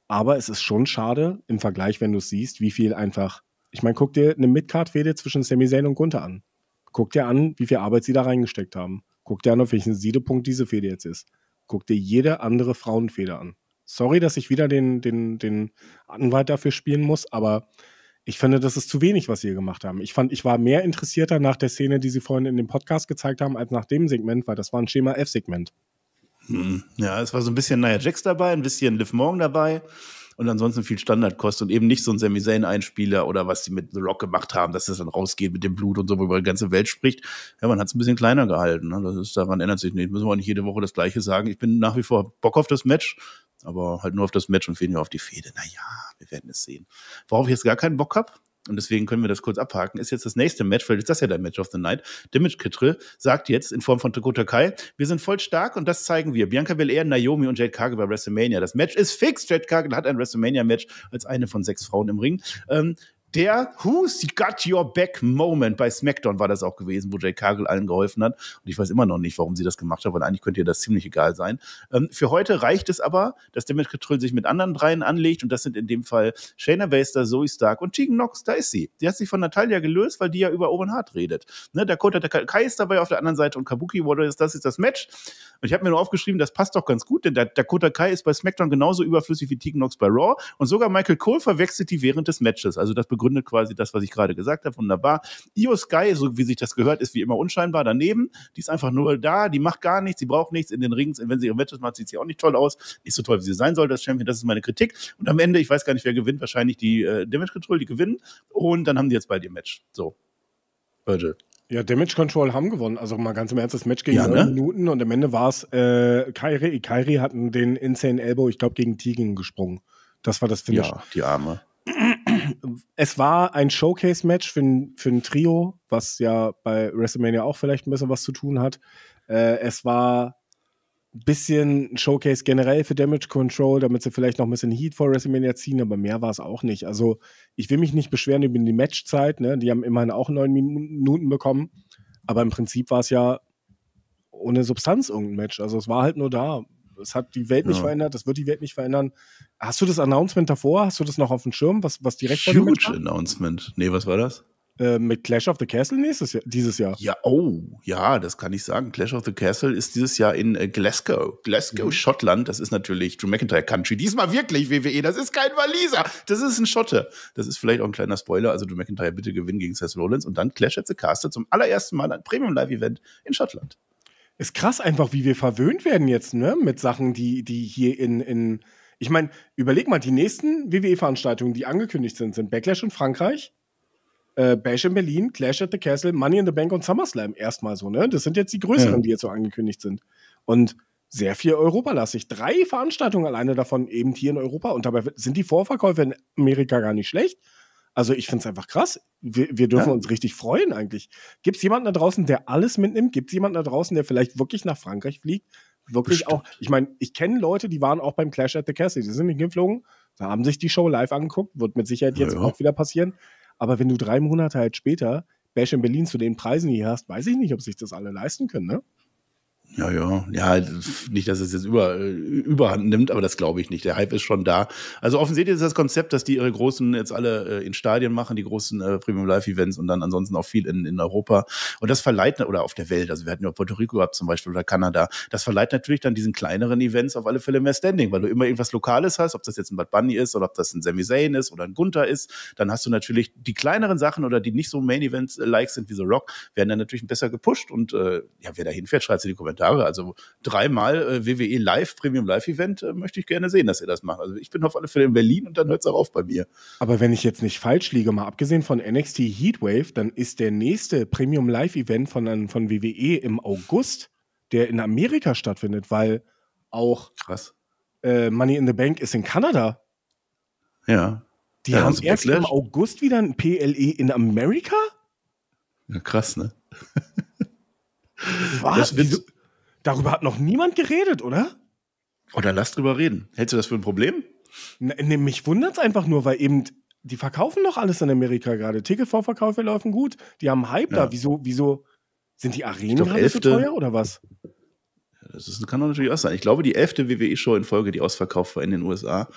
Aber es ist schon schade im Vergleich, wenn du es siehst, wie viel einfach. Ich meine, guck dir eine midcard fede zwischen Sami Zayn und Gunther an. Guck dir an, wie viel Arbeit sie da reingesteckt haben. Guck dir an, auf welchen Siedepunkt diese Fede jetzt ist. Guck dir jede andere Frauenfehde an. Sorry, dass ich wieder den, den, den Anwalt dafür spielen muss, aber ich finde, das ist zu wenig, was sie hier gemacht haben. Ich fand, ich war mehr interessierter nach der Szene, die sie vorhin in dem Podcast gezeigt haben, als nach dem Segment, weil das war ein Schema F-Segment. Hm. Ja, es war so ein bisschen Nia Jax dabei, ein bisschen Liv Morgan dabei und ansonsten viel Standardkost und eben nicht so ein Sami Zayn Einspieler oder was sie mit The Rock gemacht haben, dass das dann rausgeht mit dem Blut und so, wo über die ganze Welt spricht. Ja, man hat es ein bisschen kleiner gehalten. Ne? Das ist, daran ändert sich nicht. Müssen wir auch nicht jede Woche das Gleiche sagen. Ich bin nach wie vor Bock auf das Match. Aber halt nur auf das Match und weniger auf die Fehde. Naja, wir werden es sehen. Worauf ich jetzt gar keinen Bock habe, und deswegen können wir das kurz abhaken, ist jetzt das nächste Match, weil ist das ja dein Match of the Night. Damage Kittrill sagt jetzt in Form von Dakota Kai, wir sind voll stark und das zeigen wir. Bianca Belair, Naomi und Jade Kage bei WrestleMania. Das Match ist fix. Jade Kage hat ein WrestleMania-Match als eine von sechs Frauen im Ring. Ähm, der Who's Got Your Back Moment bei SmackDown war das auch gewesen, wo Jay Cargill allen geholfen hat. Und ich weiß immer noch nicht, warum sie das gemacht hat, weil eigentlich könnte ihr das ziemlich egal sein. Ähm, für heute reicht es aber, dass Damage Control sich mit anderen dreien anlegt und das sind in dem Fall Shayna Baszler, Zoe Stark und Tegan Knox. Da ist sie. Die hat sich von Natalia gelöst, weil die ja über Owen Hart redet. Ne, Dakota Kai ist dabei auf der anderen Seite und Kabuki Warriors, das ist das Match. Und ich habe mir nur aufgeschrieben, das passt doch ganz gut, denn Dakota Kai ist bei SmackDown genauso überflüssig wie Tegan Knox bei Raw und sogar Michael Cole verwechselt die während des Matches. Also das begründet begründet quasi das, was ich gerade gesagt habe. Wunderbar. Io Sky, so wie sich das gehört, ist wie immer unscheinbar daneben. Die ist einfach nur da, die macht gar nichts, die braucht nichts in den Rings. Und wenn sie ihre Matches macht, sieht sie auch nicht toll aus. Nicht so toll, wie sie sein soll, das Champion. Das ist meine Kritik. Und am Ende, ich weiß gar nicht, wer gewinnt, wahrscheinlich die äh, Damage Control, die gewinnen. Und dann haben die jetzt bald ihr Match. So. Virgil. Ja, Damage Control haben gewonnen. Also mal ganz im Ernst, das Match ging ja, ne? Minuten und am Ende war es äh, Kairi. Kairi hatten den Insane Elbow, ich glaube, gegen Tegan gesprungen. Das war das Finish. Ja, die Arme es war ein Showcase-Match für, ein, für ein Trio, was ja bei WrestleMania auch vielleicht ein bisschen was zu tun hat. Äh, es war ein bisschen ein Showcase generell für Damage Control, damit sie vielleicht noch ein bisschen Heat vor WrestleMania ziehen, aber mehr war es auch nicht. Also ich will mich nicht beschweren über die Matchzeit, ne? die haben immerhin auch neun Minuten bekommen, aber im Prinzip war es ja ohne Substanz irgendein Match. Also es war halt nur da, es hat die Welt nicht ja. verändert, das wird die Welt nicht verändern. Hast du das Announcement davor? Hast du das noch auf dem Schirm, was, was direkt Huge Announcement. Nee, was war das? Äh, mit Clash of the Castle nächstes Jahr, dieses Jahr. Ja, oh, ja, das kann ich sagen. Clash of the Castle ist dieses Jahr in äh, Glasgow. Glasgow, mhm. Schottland. Das ist natürlich Drew McIntyre Country. Diesmal wirklich WWE. Das ist kein Waliser. Das ist ein Schotte. Das ist vielleicht auch ein kleiner Spoiler. Also Drew McIntyre bitte gewinnen gegen Seth Rollins und dann Clash at the Castle zum allerersten Mal ein Premium Live Event in Schottland ist krass einfach, wie wir verwöhnt werden jetzt, ne? Mit Sachen, die, die hier in, in ich meine, überleg mal, die nächsten WWE-Veranstaltungen, die angekündigt sind, sind Backlash in Frankreich, äh, Bash in Berlin, Clash at the Castle, Money in the Bank und SummerSlam erstmal so, ne? Das sind jetzt die größeren, ja. die jetzt so angekündigt sind. Und sehr viel europa europalastig. Drei Veranstaltungen alleine davon eben hier in Europa. Und dabei sind die Vorverkäufe in Amerika gar nicht schlecht. Also ich finde es einfach krass. Wir, wir dürfen ja. uns richtig freuen eigentlich. Gibt es jemanden da draußen, der alles mitnimmt? Gibt es jemanden da draußen, der vielleicht wirklich nach Frankreich fliegt? Wirklich Bestimmt. auch. Ich meine, ich kenne Leute, die waren auch beim Clash at the Castle. Die sind hingeflogen, da haben sich die Show live angeguckt. Wird mit Sicherheit jetzt ja, ja. auch wieder passieren. Aber wenn du drei Monate halt später Bash in Berlin zu den Preisen hier hast, weiß ich nicht, ob sich das alle leisten können, ne? Ja, ja, ja, nicht, dass es jetzt über, äh, überhand nimmt, aber das glaube ich nicht. Der Hype ist schon da. Also offensichtlich ist das Konzept, dass die ihre großen jetzt alle äh, in Stadien machen, die großen äh, Premium Live Events und dann ansonsten auch viel in, in Europa. Und das verleiht, oder auf der Welt, also wir hatten ja Puerto Rico gehabt zum Beispiel oder Kanada, das verleiht natürlich dann diesen kleineren Events auf alle Fälle mehr Standing, weil du immer irgendwas Lokales hast, ob das jetzt ein Bad Bunny ist oder ob das ein Sami Zayn ist oder ein Gunther ist. Dann hast du natürlich die kleineren Sachen oder die nicht so Main Events-like sind wie The Rock, werden dann natürlich besser gepusht und äh, ja, wer da hinfährt, schreibt sie die Kommentare. Tage, also dreimal äh, WWE Live, Premium Live Event, äh, möchte ich gerne sehen, dass ihr das macht. Also ich bin auf alle Fälle in Berlin und dann hört es auch auf bei mir. Aber wenn ich jetzt nicht falsch liege, mal abgesehen von NXT Heatwave, dann ist der nächste Premium Live Event von, von WWE im August, der in Amerika stattfindet, weil auch Krass. Äh, Money in the Bank ist in Kanada. Ja. Die ja, haben also erst im August wieder ein PLE in Amerika? Ja, krass, ne? Was? Das wird, Darüber hat noch niemand geredet, oder? Oder oh, lass drüber reden. Hältst du das für ein Problem? Ne, mich wundert's einfach nur, weil eben die verkaufen doch alles in Amerika gerade. Ticketvorverkäufe laufen gut. Die haben Hype ja. da. Wieso, wieso sind die Arenen gerade so teuer oder was? Das ist, kann doch natürlich auch sein. Ich glaube, die elfte WWE-Show in Folge, die ausverkauft war in den USA.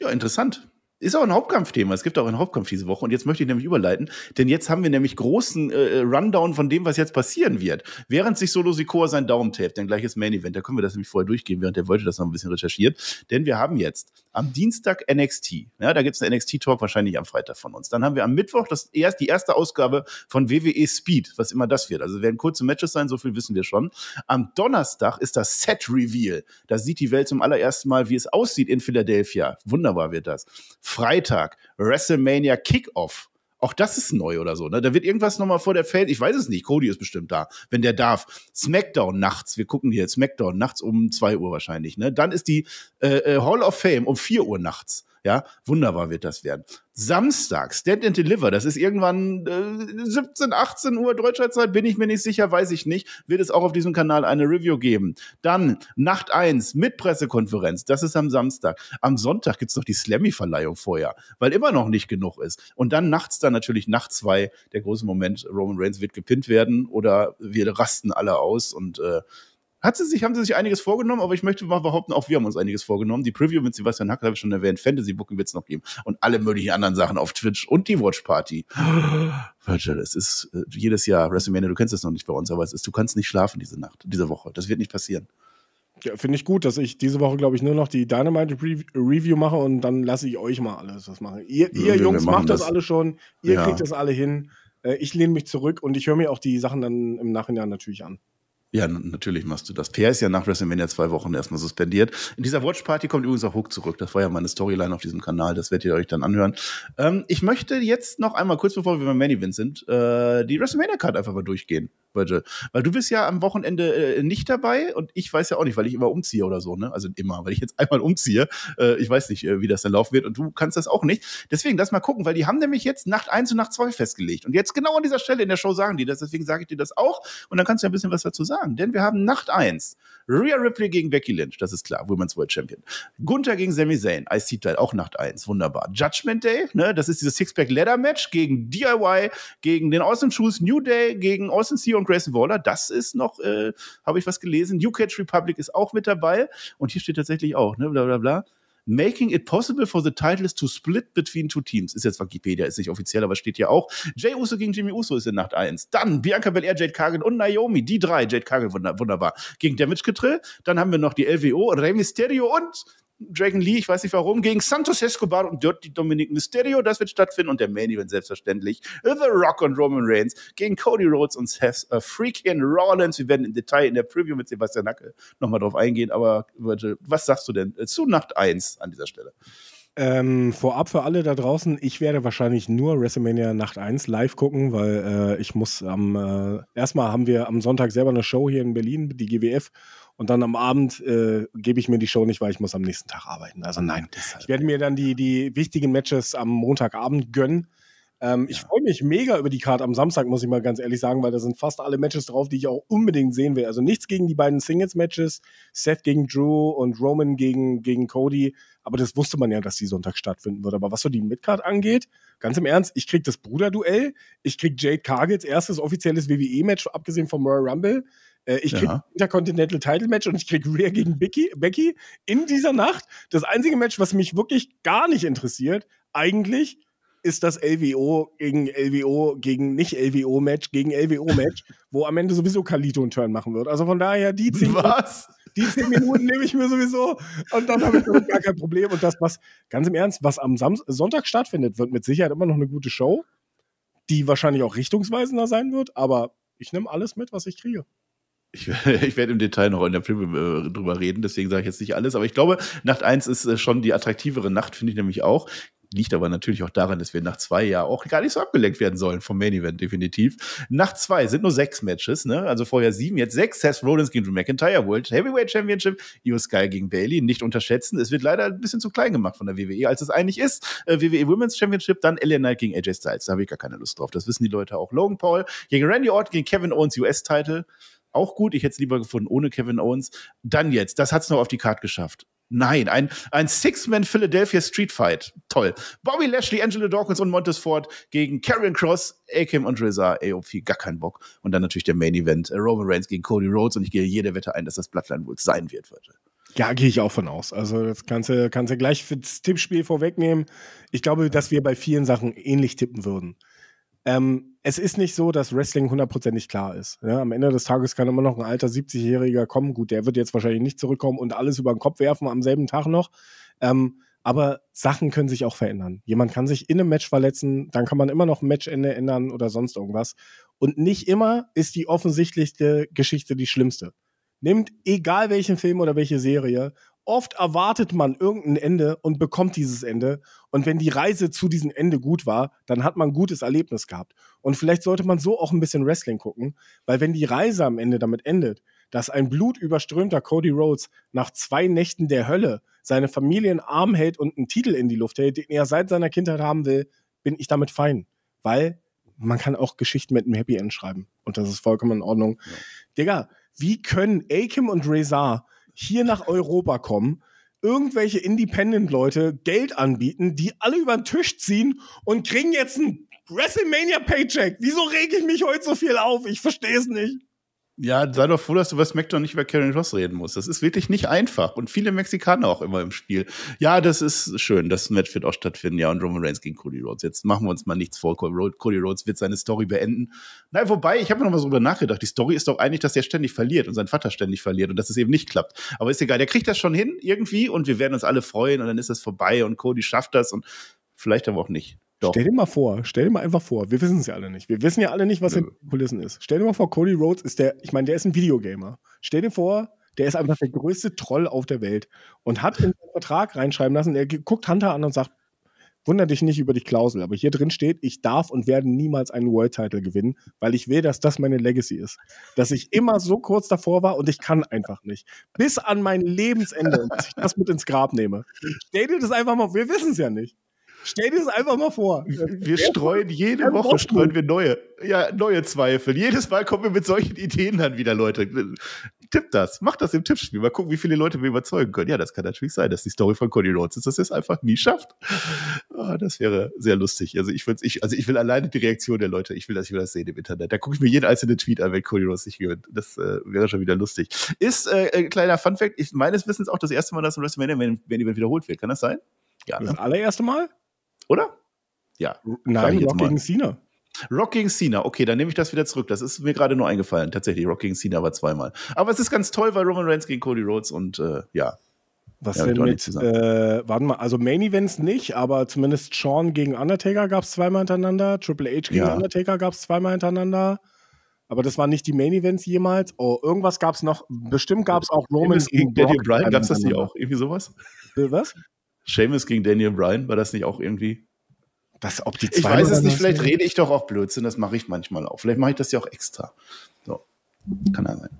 Ja, interessant ist auch ein Hauptkampfthema. Es gibt auch einen Hauptkampf diese Woche. Und jetzt möchte ich nämlich überleiten, denn jetzt haben wir nämlich großen äh, äh Rundown von dem, was jetzt passieren wird. Während sich Solo Sikoa seinen Daumen tapet, dann gleiches Main Event, da können wir das nämlich vorher durchgehen, während der wollte das noch ein bisschen recherchiert. Denn wir haben jetzt am Dienstag NXT. Ja, da gibt's einen NXT-Talk wahrscheinlich am Freitag von uns. Dann haben wir am Mittwoch das erst, die erste Ausgabe von WWE Speed, was immer das wird. Also werden kurze Matches sein, so viel wissen wir schon. Am Donnerstag ist das Set-Reveal. Da sieht die Welt zum allerersten Mal, wie es aussieht in Philadelphia. Wunderbar wird das. Freitag, WrestleMania Kickoff. Auch das ist neu oder so. Ne? Da wird irgendwas nochmal vor der Fan. Ich weiß es nicht. Cody ist bestimmt da, wenn der darf. SmackDown nachts. Wir gucken hier. SmackDown nachts um 2 Uhr wahrscheinlich. Ne? Dann ist die äh, äh Hall of Fame um 4 Uhr nachts. Ja, wunderbar wird das werden. Samstag, Stand and Deliver, das ist irgendwann äh, 17, 18 Uhr deutscher Zeit, bin ich mir nicht sicher, weiß ich nicht, wird es auch auf diesem Kanal eine Review geben. Dann Nacht 1 mit Pressekonferenz, das ist am Samstag. Am Sonntag gibt's noch die Slammy-Verleihung vorher, weil immer noch nicht genug ist. Und dann nachts dann natürlich Nacht 2, der große Moment, Roman Reigns wird gepinnt werden oder wir rasten alle aus und äh, hat sie sich, haben sie sich einiges vorgenommen, aber ich möchte mal behaupten, auch wir haben uns einiges vorgenommen. Die Preview mit Sebastian Hackl habe ich schon erwähnt, Fantasy Booking wird es noch geben und alle möglichen anderen Sachen auf Twitch und die Watch Party. Virgil, es ist äh, jedes Jahr WrestleMania, du kennst es noch nicht bei uns, aber es ist, du kannst nicht schlafen diese Nacht, diese Woche. Das wird nicht passieren. Ja, Finde ich gut, dass ich diese Woche, glaube ich, nur noch die Dynamite Review mache und dann lasse ich euch mal alles was machen. Ihr, ja, ihr Jungs macht das, das alle schon, ihr ja. kriegt das alle hin. Äh, ich lehne mich zurück und ich höre mir auch die Sachen dann im Nachhinein natürlich an. Ja, natürlich machst du das. Pierre ist ja nach WrestleMania zwei Wochen erstmal suspendiert. In dieser Watchparty kommt übrigens auch Hook zurück. Das war ja meine Storyline auf diesem Kanal. Das werdet ihr euch dann anhören. Ähm, ich möchte jetzt noch einmal, kurz bevor wir beim Main Event sind, äh, die WrestleMania-Card einfach mal durchgehen. Budget. Weil du bist ja am Wochenende äh, nicht dabei und ich weiß ja auch nicht, weil ich immer umziehe oder so, ne? Also immer, weil ich jetzt einmal umziehe. Äh, ich weiß nicht, äh, wie das dann laufen wird und du kannst das auch nicht. Deswegen lass mal gucken, weil die haben nämlich jetzt Nacht 1 und Nacht 2 festgelegt. Und jetzt genau an dieser Stelle in der Show sagen die das, deswegen sage ich dir das auch und dann kannst du ja ein bisschen was dazu sagen. Denn wir haben Nacht 1 Rhea Ripley gegen Becky Lynch, das ist klar, Women's World Champion. Gunther gegen Sami Zayn, IC-Teil, auch Nacht 1, wunderbar. Judgment Day, ne? Das ist dieses Sixpack Ladder Match gegen DIY, gegen den Austin Shoes, New Day, gegen Austin Theory von Grayson Waller, das ist noch, äh, habe ich was gelesen. New Catch Republic ist auch mit dabei. Und hier steht tatsächlich auch, ne, bla bla bla. Making it possible for the titles to split between two teams. Ist jetzt Wikipedia, ist nicht offiziell, aber steht hier auch. Jay Uso gegen Jimmy Uso ist in Nacht 1. Dann Bianca Belair, Jade Cargill und Naomi. Die drei, Jade Cargill, wunderbar. Gegen Damage Getrill. Dann haben wir noch die LWO, Rey Mysterio und Dragon Lee, ich weiß nicht warum, gegen Santos Escobar und Dirty Dominic Mysterio. Das wird stattfinden und der Main Event selbstverständlich. The Rock und Roman Reigns gegen Cody Rhodes und Seth äh, Freakin' Rollins. Wir werden im Detail in der Preview mit Sebastian Nackel nochmal drauf eingehen. Aber was sagst du denn äh, zu Nacht 1 an dieser Stelle? Ähm, vorab für alle da draußen, ich werde wahrscheinlich nur WrestleMania Nacht 1 live gucken, weil äh, ich muss am äh, erstmal haben wir am Sonntag selber eine Show hier in Berlin, die GWF und dann am Abend äh, gebe ich mir die Show nicht, weil ich muss am nächsten Tag arbeiten. Also nein, ich werde mir dann die, die wichtigen Matches am Montagabend gönnen. Ähm, ja. Ich freue mich mega über die Karte am Samstag, muss ich mal ganz ehrlich sagen, weil da sind fast alle Matches drauf, die ich auch unbedingt sehen will. Also nichts gegen die beiden Singles-Matches, Seth gegen Drew und Roman gegen, gegen Cody. Aber das wusste man ja, dass die Sonntag stattfinden wird. Aber was so die Midcard angeht, ganz im Ernst, ich kriege das Bruder-Duell, ich kriege Jade Cargills erstes offizielles WWE-Match, abgesehen vom Royal Rumble. Äh, ich kriege ja. Intercontinental Title Match und ich kriege Rhea gegen Becky, Becky in dieser Nacht. Das einzige Match, was mich wirklich gar nicht interessiert, eigentlich ist das LWO gegen LWO gegen nicht LWO Match gegen LWO Match, wo am Ende sowieso Kalito einen Turn machen wird. Also von daher die zehn was? Die zehn Minuten nehme ich mir sowieso und dann habe ich gar kein Problem. Und das, was ganz im Ernst, was am Sam Sonntag stattfindet, wird mit Sicherheit immer noch eine gute Show, die wahrscheinlich auch richtungsweisender sein wird. Aber ich nehme alles mit, was ich kriege. Ich, ich, werde im Detail noch in der Preview äh, drüber reden, deswegen sage ich jetzt nicht alles. Aber ich glaube, Nacht 1 ist äh, schon die attraktivere Nacht, finde ich nämlich auch. Liegt aber natürlich auch daran, dass wir nach zwei ja auch gar nicht so abgelenkt werden sollen vom Main Event, definitiv. Nach zwei sind nur sechs Matches, ne? Also vorher sieben, jetzt sechs. Seth Rollins gegen Drew McIntyre, World Heavyweight Championship, Io Sky gegen Bailey. Nicht unterschätzen, es wird leider ein bisschen zu klein gemacht von der WWE, als es eigentlich ist. Äh, WWE Women's Championship, dann LA Knight gegen AJ Styles. Da habe ich gar keine Lust drauf. Das wissen die Leute auch. Logan Paul gegen Randy Orton, gegen Kevin Owens US-Title auch gut. Ich hätte es lieber gefunden ohne Kevin Owens. Dann jetzt, das hat es noch auf die Karte geschafft. Nein, ein, ein Six-Man Philadelphia Street Fight. Toll. Bobby Lashley, Angela Dawkins und Montes Ford gegen Karrion Cross, Akim und Reza, AOP, gar keinen Bock. Und dann natürlich der Main Event, äh, Roman Reigns gegen Cody Rhodes. Und ich gehe jede Wette ein, dass das Bloodline wohl sein wird heute. Ja, gehe ich auch von aus. Also das kannst du, kannst du gleich fürs Tippspiel vorwegnehmen. Ich glaube, dass wir bei vielen Sachen ähnlich tippen würden. Ähm, es ist nicht so, dass Wrestling hundertprozentig klar ist. Ja, ne? am Ende des Tages kann immer noch ein alter 70-Jähriger kommen. Gut, der wird jetzt wahrscheinlich nicht zurückkommen und alles über den Kopf werfen am selben Tag noch. Ähm, aber Sachen können sich auch verändern. Jemand kann sich in einem Match verletzen, dann kann man immer noch ein Matchende ändern oder sonst irgendwas. Und nicht immer ist die offensichtlichste Geschichte die schlimmste. Nimmt egal welchen Film oder welche Serie oft erwartet man irgendein Ende und bekommt dieses Ende. Und wenn die Reise zu diesem Ende gut war, dann hat man ein gutes Erlebnis gehabt. Und vielleicht sollte man so auch ein bisschen Wrestling gucken, weil wenn die Reise am Ende damit endet, dass ein blutüberströmter Cody Rhodes nach zwei Nächten der Hölle seine Familie in Arm hält und einen Titel in die Luft hält, den er seit seiner Kindheit haben will, bin ich damit fein. Weil man kann auch Geschichten mit einem Happy End schreiben. Und das ist vollkommen in Ordnung. Ja. Digga, wie können Akim und Rezar hier nach Europa kommen, irgendwelche Independent-Leute Geld anbieten, die alle über den Tisch ziehen und kriegen jetzt ein WrestleMania-Paycheck. Wieso rege ich mich heute so viel auf? Ich verstehe es nicht. Ja, sei doch froh, dass du bei SmackDown nicht über Karen Ross reden musst. Das ist wirklich nicht einfach. Und viele Mexikaner auch immer im Spiel. Ja, das ist schön, dass ein Match wird auch stattfinden. Ja, und Roman Reigns gegen Cody Rhodes. Jetzt machen wir uns mal nichts vor. Cody Rhodes wird seine Story beenden. Nein, wobei, ich habe mir noch mal so drüber nachgedacht. Die Story ist doch eigentlich, dass er ständig verliert und sein Vater ständig verliert und dass es eben nicht klappt. Aber ist egal, der kriegt das schon hin irgendwie und wir werden uns alle freuen und dann ist das vorbei und Cody schafft das und vielleicht aber auch nicht. Doch. Stell dir mal vor, stell dir mal einfach vor, wir wissen es ja alle nicht. Wir wissen ja alle nicht, was in den Kulissen ist. Stell dir mal vor, Cody Rhodes ist der, ich meine, der ist ein Videogamer. Stell dir vor, der ist einfach der größte Troll auf der Welt und hat in den Vertrag reinschreiben lassen, er guckt Hunter an und sagt, wunder dich nicht über die Klausel, aber hier drin steht, ich darf und werde niemals einen World Title gewinnen, weil ich will, dass das meine Legacy ist. Dass ich immer so kurz davor war und ich kann einfach nicht. Bis an mein Lebensende dass ich das mit ins Grab nehme. Stell dir das einfach mal, wir wissen es ja nicht. Stell dir das einfach mal vor. Wir streuen jede Woche streuen wir neue, ja, neue Zweifel. Jedes Mal kommen wir mit solchen Ideen dann wieder, Leute. Tipp das, mach das im Tippspiel. Mal gucken, wie viele Leute wir überzeugen können. Ja, das kann natürlich sein, dass die Story von Cody Rhodes ist, dass er es einfach nie schafft. Oh, das wäre sehr lustig. Also ich, ich, also ich will alleine die Reaktion der Leute. Ich will, dass ich das sehen im Internet. Da gucke ich mir jeden einzelnen Tweet an, wenn Cody Rhodes nicht gewinnt. Das äh, wäre schon wieder lustig. Ist äh, ein kleiner Funfact, meines Wissens auch das erste Mal, dass ein WrestleMania, wenn, wenn wiederholt wird. Kann das sein? Ja, das ne? allererste Mal? Oder? Ja. Nein, Rock gegen Cena. Rock gegen Cena, okay, dann nehme ich das wieder zurück. Das ist mir gerade nur eingefallen. Tatsächlich, Rock gegen Cena war zweimal. Aber es ist ganz toll, weil Roman Reigns gegen Cody Rhodes und äh, ja. Was ja, denn mit, äh, warte mal, also Main Events nicht, aber zumindest Sean gegen Undertaker gab es zweimal hintereinander, Triple H gegen ja. Undertaker gab es zweimal hintereinander. Aber das waren nicht die Main Events jemals. Oh, irgendwas gab es noch. Bestimmt gab es auch Romans gegen Daniel Bryan. Gab es das nicht auch? Irgendwie sowas? Äh, was? Seamus gegen Daniel Bryan, war das nicht auch irgendwie? Das, ob die zwei ich weiß es nicht, vielleicht rede ich doch auch Blödsinn, das mache ich manchmal auch. Vielleicht mache ich das ja auch extra. So, kann ja sein.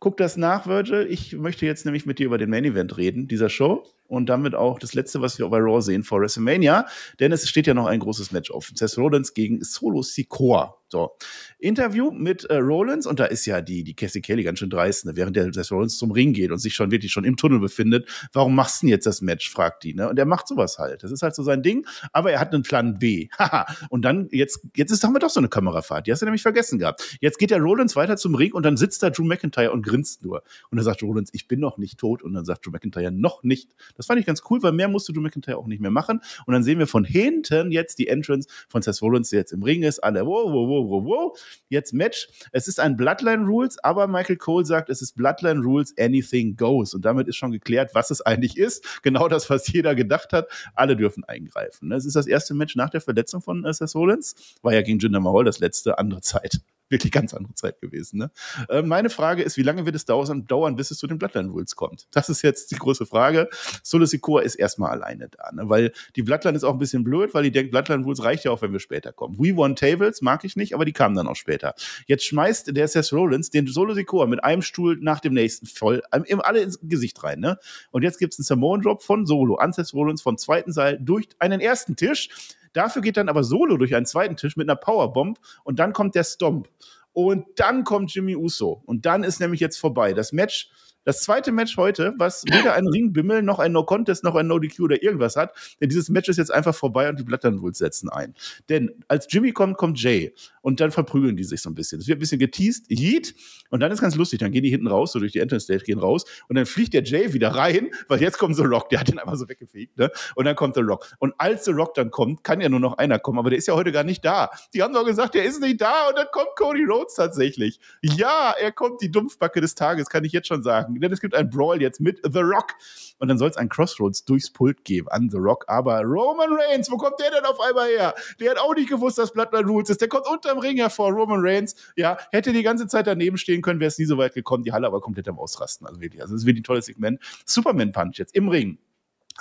Guck das nach, Virgil. Ich möchte jetzt nämlich mit dir über den Main Event reden, dieser Show. Und damit auch das letzte, was wir bei Raw sehen vor WrestleMania. Denn es steht ja noch ein großes Match auf. Seth Rollins gegen Solo Sikoa. So, Interview mit äh, Rollins und da ist ja die, die Cassie Kelly ganz schön dreist, ne? während der, der Rollins zum Ring geht und sich schon wirklich schon im Tunnel befindet. Warum machst du denn jetzt das Match, fragt die, ne? Und er macht sowas halt. Das ist halt so sein Ding, aber er hat einen Plan B. Haha. und dann, jetzt, jetzt ist, haben wir doch so eine Kamerafahrt. Die hast du nämlich vergessen gehabt. Jetzt geht der Rollins weiter zum Ring und dann sitzt da Drew McIntyre und grinst nur. Und dann sagt Rollins, ich bin noch nicht tot. Und dann sagt Drew McIntyre, noch nicht. Das fand ich ganz cool, weil mehr musste Drew McIntyre auch nicht mehr machen. Und dann sehen wir von hinten jetzt die Entrance von Seth Rollins, der jetzt im Ring ist. Alle, wow, wow, wow wow, wow, wow, jetzt Match. Es ist ein Bloodline Rules, aber Michael Cole sagt, es ist Bloodline Rules, anything goes. Und damit ist schon geklärt, was es eigentlich ist. Genau das, was jeder gedacht hat. Alle dürfen eingreifen. Es ist das erste Match nach der Verletzung von Seth Rollins. War ja gegen Jinder Mahal das letzte, andere Zeit wirklich ganz andere Zeit gewesen. Ne? Äh, meine Frage ist, wie lange wird es dauern, dauern bis es zu den Bloodline Wolves kommt? Das ist jetzt die große Frage. Solo Sikoa ist erstmal alleine da, ne? weil die Bloodline ist auch ein bisschen blöd, weil die denkt, Bloodline Wolves reicht ja auch, wenn wir später kommen. We Want Tables mag ich nicht, aber die kamen dann auch später. Jetzt schmeißt der Seth Rollins den Solo Sikoa mit einem Stuhl nach dem nächsten voll, ähm, im, alle ins Gesicht rein. Ne? Und jetzt gibt es einen Samoan Drop von Solo an Seth Rollins vom zweiten Seil durch einen ersten Tisch Dafür geht dann aber Solo durch einen zweiten Tisch mit einer Powerbomb und dann kommt der Stomp. Und dann kommt Jimmy Uso. Und dann ist nämlich jetzt vorbei. Das Match das zweite Match heute, was weder ein Ringbimmel noch ein No-Contest noch ein No-DQ oder irgendwas hat, denn dieses Match ist jetzt einfach vorbei und die Blatternwulst setzen ein. Denn als Jimmy kommt, kommt Jay und dann verprügeln die sich so ein bisschen. Es wird ein bisschen geteased, Yeet, und dann ist ganz lustig, dann gehen die hinten raus, so durch die Entrance Stage gehen raus und dann fliegt der Jay wieder rein, weil jetzt kommt The Rock, der hat den einfach so weggefegt, ne? Und dann kommt The Rock. Und als The Rock dann kommt, kann ja nur noch einer kommen, aber der ist ja heute gar nicht da. Die haben doch gesagt, der ist nicht da und dann kommt Cody Rhodes tatsächlich. Ja, er kommt, die Dumpfbacke des Tages, kann ich jetzt schon sagen sagen, es gibt ein Brawl jetzt mit The Rock. Und dann soll es ein Crossroads durchs Pult geben an The Rock. Aber Roman Reigns, wo kommt der denn auf einmal her? Der hat auch nicht gewusst, dass Bloodline Rules ist. Der kommt unterm Ring hervor, Roman Reigns. Ja, hätte die ganze Zeit daneben stehen können, wäre es nie so weit gekommen. Die Halle aber komplett am Ausrasten. Also wirklich, also das ist wirklich ein tolles Segment. Superman Punch jetzt im Ring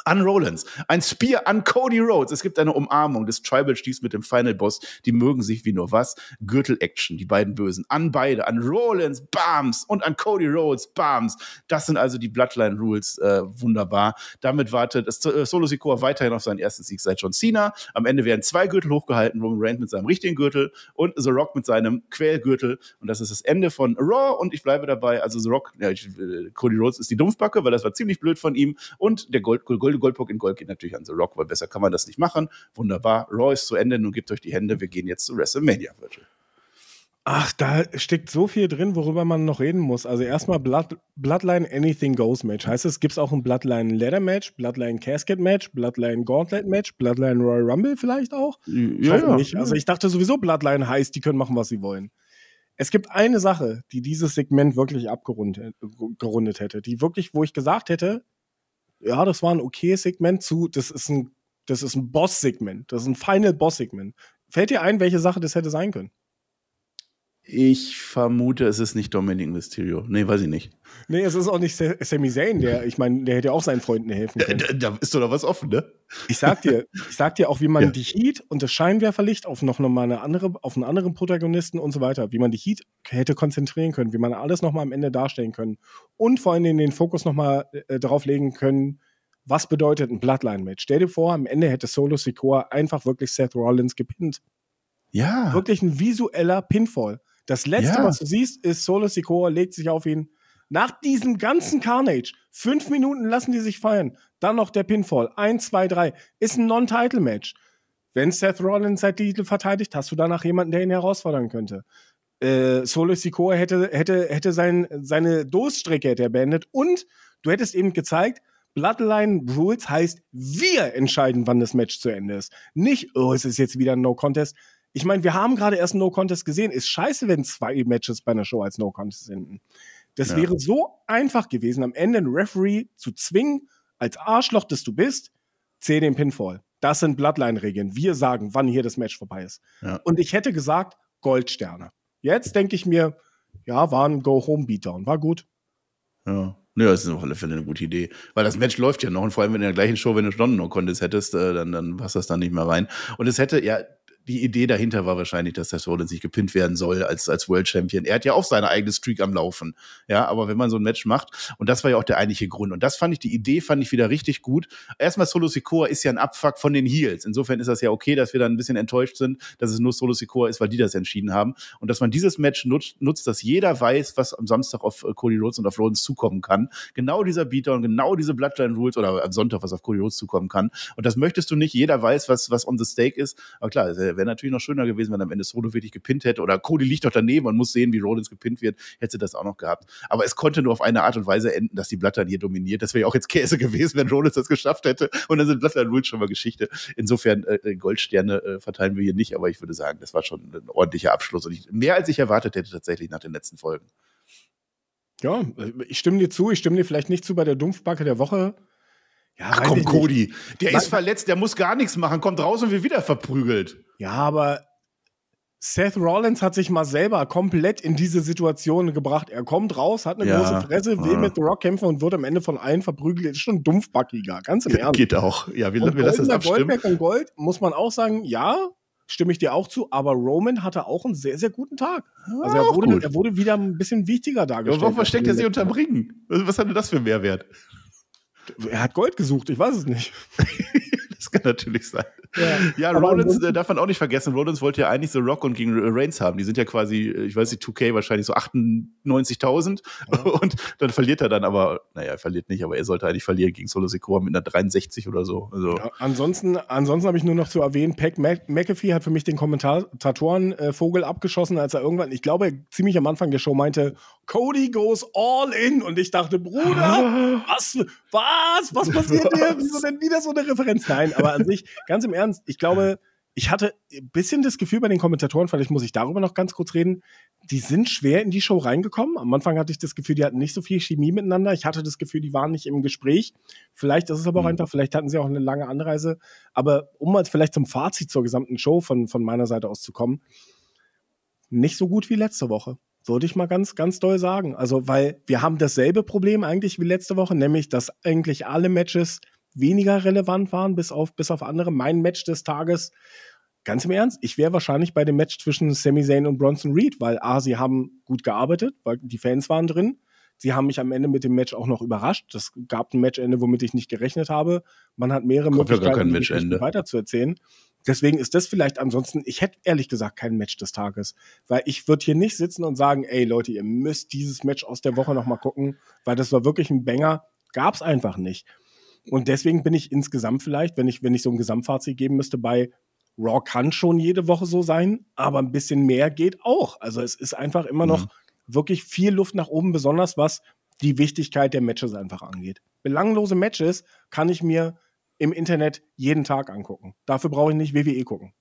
an Rollins, ein Spear an Cody Rhodes. Es gibt eine Umarmung des Tribal Chiefs mit dem Final Boss. Die mögen sich wie nur was. Gürtel-Action, die beiden Bösen. An beide, an Rollins, Bams und an Cody Rhodes, Bams. Das sind also die Bloodline Rules. Äh, wunderbar. Damit wartet das äh, Solo Sikoa weiterhin auf seinen ersten Sieg seit John Cena. Am Ende werden zwei Gürtel hochgehalten. Roman Reigns mit seinem richtigen Gürtel und The Rock mit seinem Quellgürtel. Und das ist das Ende von Raw. Und ich bleibe dabei. Also The Rock, ja, ich, äh, Cody Rhodes ist die Dumpfbacke, weil das war ziemlich blöd von ihm. Und der Gold, Gold Ulde Goldberg in Gold geht natürlich an The Rock, weil besser kann man das nicht machen. Wunderbar. Raw ist zu Ende, nun gebt euch die Hände, wir gehen jetzt zu WrestleMania, Virtual. Ach, da steckt so viel drin, worüber man noch reden muss. Also erstmal Blood, Bloodline Anything Goes Match. Heißt es, gibt es auch ein Bloodline Leather Match, Bloodline Casket Match, Bloodline Gauntlet Match, Bloodline Royal Rumble vielleicht auch? ja, ja. Nicht. Also ich dachte sowieso, Bloodline heißt, die können machen, was sie wollen. Es gibt eine Sache, die dieses Segment wirklich abgerundet äh, hätte, die wirklich, wo ich gesagt hätte, ja, das war ein okay Segment zu, das ist ein, das ist ein Boss-Segment, das ist ein Final-Boss-Segment. Fällt dir ein, welche Sache das hätte sein können? Ich vermute, es ist nicht Dominic Mysterio. Nee, weiß ich nicht. Nee, es ist auch nicht Sami Zayn, der, ich meine, der hätte ja auch seinen Freunden helfen können. Da, da ist doch noch was offen, ne? Ich sag dir, ich sag dir auch, wie man ja. die Heat und das Scheinwerferlicht auf noch, mal eine andere, auf einen anderen Protagonisten und so weiter, wie man die Heat hätte konzentrieren können, wie man alles nochmal am Ende darstellen können und vor allen Dingen den Fokus nochmal äh, darauf legen können, was bedeutet ein Bloodline-Match? Stell dir vor, am Ende hätte Solo Sikoa einfach wirklich Seth Rollins gepinnt. Ja. Wirklich ein visueller Pinfall. Das letzte, ja. was du siehst, ist Solo Sikoa legt sich auf ihn. Nach diesem ganzen Carnage, fünf Minuten lassen die sich feiern. Dann noch der Pinfall. Eins, zwei, drei. Ist ein Non-Title-Match. Wenn Seth Rollins seinen Titel verteidigt, hast du danach jemanden, der ihn herausfordern könnte. Äh, Solo Sikoa hätte, hätte, hätte sein, seine Durststrecke hätte er beendet. Und du hättest eben gezeigt, Bloodline Rules heißt, wir entscheiden, wann das Match zu Ende ist. Nicht, oh, es ist jetzt wieder ein No-Contest. Ich meine, wir haben gerade erst einen No-Contest gesehen. Ist scheiße, wenn zwei Matches bei einer Show als No-Contest enden. Das ja. wäre so einfach gewesen, am Ende einen Referee zu zwingen, als Arschloch, das du bist, zähl den Pinfall. Das sind Bloodline-Regeln. Wir sagen, wann hier das Match vorbei ist. Ja. Und ich hätte gesagt, Goldsterne. Jetzt denke ich mir, ja, war ein Go-Home-Beatdown. War gut. Ja. Ja, das ist auf alle Fälle eine gute Idee. Weil das Match läuft ja noch und vor allem in der gleichen Show, wenn du schon noch Contest hättest, äh, dann, dann passt das dann nicht mehr rein. Und es hätte, ja, die Idee dahinter war wahrscheinlich, dass Seth Rollins nicht gepinnt werden soll als, als World Champion. Er hat ja auch seine eigene Streak am Laufen. Ja, aber wenn man so ein Match macht, und das war ja auch der eigentliche Grund. Und das fand ich, die Idee fand ich wieder richtig gut. Erstmal Solo Sikoa ist ja ein Abfuck von den Heels. Insofern ist das ja okay, dass wir da ein bisschen enttäuscht sind, dass es nur Solo Sikoa ist, weil die das entschieden haben. Und dass man dieses Match nutzt, nutzt dass jeder weiß, was am Samstag auf äh, Cody Rhodes und auf Rollins zukommen kann. Genau dieser Beater und genau diese Bloodline Rules oder am Sonntag, was auf Cody Rhodes zukommen kann. Und das möchtest du nicht. Jeder weiß, was, was on the stake ist. Aber klar, äh, Wäre natürlich noch schöner gewesen, wenn am Ende Solo wirklich gepinnt hätte oder Cody liegt doch daneben und muss sehen, wie Rollins gepinnt wird. Hätte das auch noch gehabt. Aber es konnte nur auf eine Art und Weise enden, dass die Blattern hier dominiert. Das wäre ja auch jetzt Käse gewesen, wenn Rollins das geschafft hätte. Und dann sind Blattern Rules schon mal Geschichte. Insofern äh, äh Goldsterne äh, verteilen wir hier nicht, aber ich würde sagen, das war schon ein ordentlicher Abschluss und ich, mehr als ich erwartet hätte tatsächlich nach den letzten Folgen. Ja, äh, ich stimme dir zu, ich stimme dir vielleicht nicht zu bei der Dumpfbacke der Woche. Ja, Ach komm, Cody, der Was? ist verletzt, der muss gar nichts machen, kommt raus und wird wieder verprügelt. Ja, aber Seth Rollins hat sich mal selber komplett in diese Situation gebracht. Er kommt raus, hat eine ja. große Fresse, will ja. mit The Rock kämpfen und wird am Ende von allen verprügelt. Ist schon dumpfbackiger, ganz im Ernst. Geht auch. Ja, wie, und wie das jetzt abstimmen. Goldberg und Gold, muss man auch sagen, ja, stimme ich dir auch zu, aber Roman hatte auch einen sehr, sehr guten Tag. Also er wurde, er wurde wieder ein bisschen wichtiger dargestellt. warum versteckt er sich unter Ringen? Was hatte das für einen Mehrwert? Er hat Gold gesucht, ich weiß es nicht. kann natürlich sein. Ja, ja Rollins äh, darf man auch nicht vergessen. Rollins wollte ja eigentlich The Rock und gegen Reigns haben. Die sind ja quasi, äh, ich weiß nicht, 2K wahrscheinlich so 98.000. Ja. Und dann verliert er dann aber, naja, er verliert nicht, aber er sollte eigentlich verlieren gegen Solo Secura mit einer 63 oder so. Also. Ja, ansonsten ansonsten habe ich nur noch zu erwähnen, Pac McAfee hat für mich den Kommentatorenvogel äh, abgeschossen, als er irgendwann, ich glaube, ziemlich am Anfang der Show meinte, Cody goes all in. Und ich dachte, Bruder, was, was, was passiert hier? Wieso denn wieder so eine Referenz? Nein, aber an sich, ganz im Ernst, ich glaube, ich hatte ein bisschen das Gefühl bei den Kommentatoren, vielleicht muss ich darüber noch ganz kurz reden, die sind schwer in die Show reingekommen. Am Anfang hatte ich das Gefühl, die hatten nicht so viel Chemie miteinander. Ich hatte das Gefühl, die waren nicht im Gespräch. Vielleicht ist es aber auch hm. einfach, vielleicht hatten sie auch eine lange Anreise. Aber um mal vielleicht zum Fazit zur gesamten Show von, von meiner Seite aus zu kommen, nicht so gut wie letzte Woche würde ich mal ganz, ganz doll sagen. Also, weil wir haben dasselbe Problem eigentlich wie letzte Woche, nämlich, dass eigentlich alle Matches weniger relevant waren, bis auf, bis auf andere. Mein Match des Tages, ganz im Ernst, ich wäre wahrscheinlich bei dem Match zwischen Sami Zayn und Bronson Reed, weil A, sie haben gut gearbeitet, weil die Fans waren drin. Sie haben mich am Ende mit dem Match auch noch überrascht. Es gab ein Matchende, womit ich nicht gerechnet habe. Man hat mehrere Kommt Möglichkeiten, weiterzuerzählen deswegen ist das vielleicht ansonsten, ich hätte ehrlich gesagt kein Match des Tages, weil ich würde hier nicht sitzen und sagen, ey Leute, ihr müsst dieses Match aus der Woche nochmal gucken, weil das war wirklich ein Banger, gab es einfach nicht. Und deswegen bin ich insgesamt vielleicht, wenn ich, wenn ich so ein Gesamtfazit geben müsste, bei Raw kann schon jede Woche so sein, aber ein bisschen mehr geht auch. Also es ist einfach immer noch mhm. wirklich viel Luft nach oben, besonders was die Wichtigkeit der Matches einfach angeht. Belanglose Matches kann ich mir im Internet jeden Tag angucken. Dafür brauche ich nicht WWE gucken.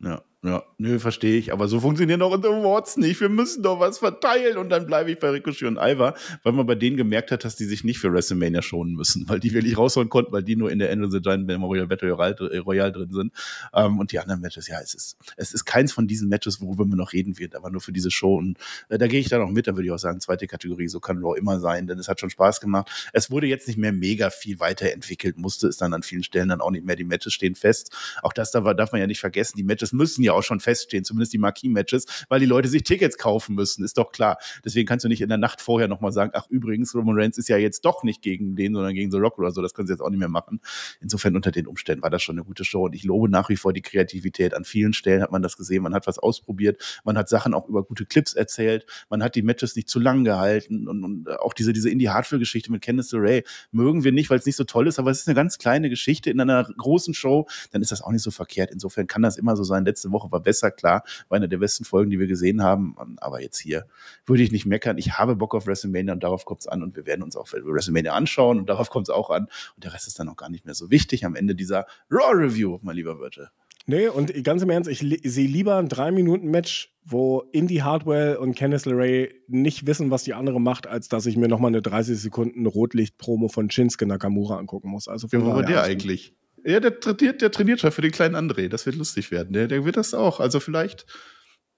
Ja. Ja, nö, verstehe ich. Aber so funktionieren auch unsere Awards nicht. Wir müssen doch was verteilen. Und dann bleibe ich bei Ricochet und Alva, weil man bei denen gemerkt hat, dass die sich nicht für WrestleMania schonen müssen, weil die wirklich rausholen konnten, weil die nur in der End of the Giant Memorial Battle äh, Royale drin sind. Ähm, und die anderen Matches, ja, es ist, es ist keins von diesen Matches, worüber man noch reden wird, aber nur für diese Show. Und äh, da gehe ich dann auch mit. Da würde ich auch sagen, zweite Kategorie, so kann Raw immer sein, denn es hat schon Spaß gemacht. Es wurde jetzt nicht mehr mega viel weiterentwickelt, musste es dann an vielen Stellen dann auch nicht mehr. Die Matches stehen fest. Auch das da darf man ja nicht vergessen. Die Matches müssen ja auch schon feststehen, zumindest die marquis matches weil die Leute sich Tickets kaufen müssen, ist doch klar. Deswegen kannst du nicht in der Nacht vorher nochmal sagen, ach übrigens, Roman Reigns ist ja jetzt doch nicht gegen den, sondern gegen The Rock oder so, das können sie jetzt auch nicht mehr machen. Insofern unter den Umständen war das schon eine gute Show und ich lobe nach wie vor die Kreativität. An vielen Stellen hat man das gesehen, man hat was ausprobiert, man hat Sachen auch über gute Clips erzählt, man hat die Matches nicht zu lang gehalten und, und auch diese, diese Indie-Hardfield-Geschichte mit Candice LeRae mögen wir nicht, weil es nicht so toll ist, aber es ist eine ganz kleine Geschichte in einer großen Show, dann ist das auch nicht so verkehrt. Insofern kann das immer so sein. Letzte Woche Woche war besser, klar, war eine der besten Folgen, die wir gesehen haben. Aber jetzt hier würde ich nicht meckern. Ich habe Bock auf WrestleMania und darauf kommt es an und wir werden uns auch WrestleMania anschauen und darauf kommt es auch an. Und der Rest ist dann auch gar nicht mehr so wichtig am Ende dieser Raw-Review, mein lieber Virgil. Nee, und ganz im Ernst, ich li sehe lieber ein 3-Minuten-Match, wo Indy Hardwell und Kenneth LeRae nicht wissen, was die andere macht, als dass ich mir nochmal eine 30 Sekunden Rotlicht-Promo von Shinsuke Nakamura angucken muss. Also Wer war der eigentlich? Ja, der trainiert, der trainiert schon für den kleinen André. Das wird lustig werden. Der, der wird das auch. Also vielleicht,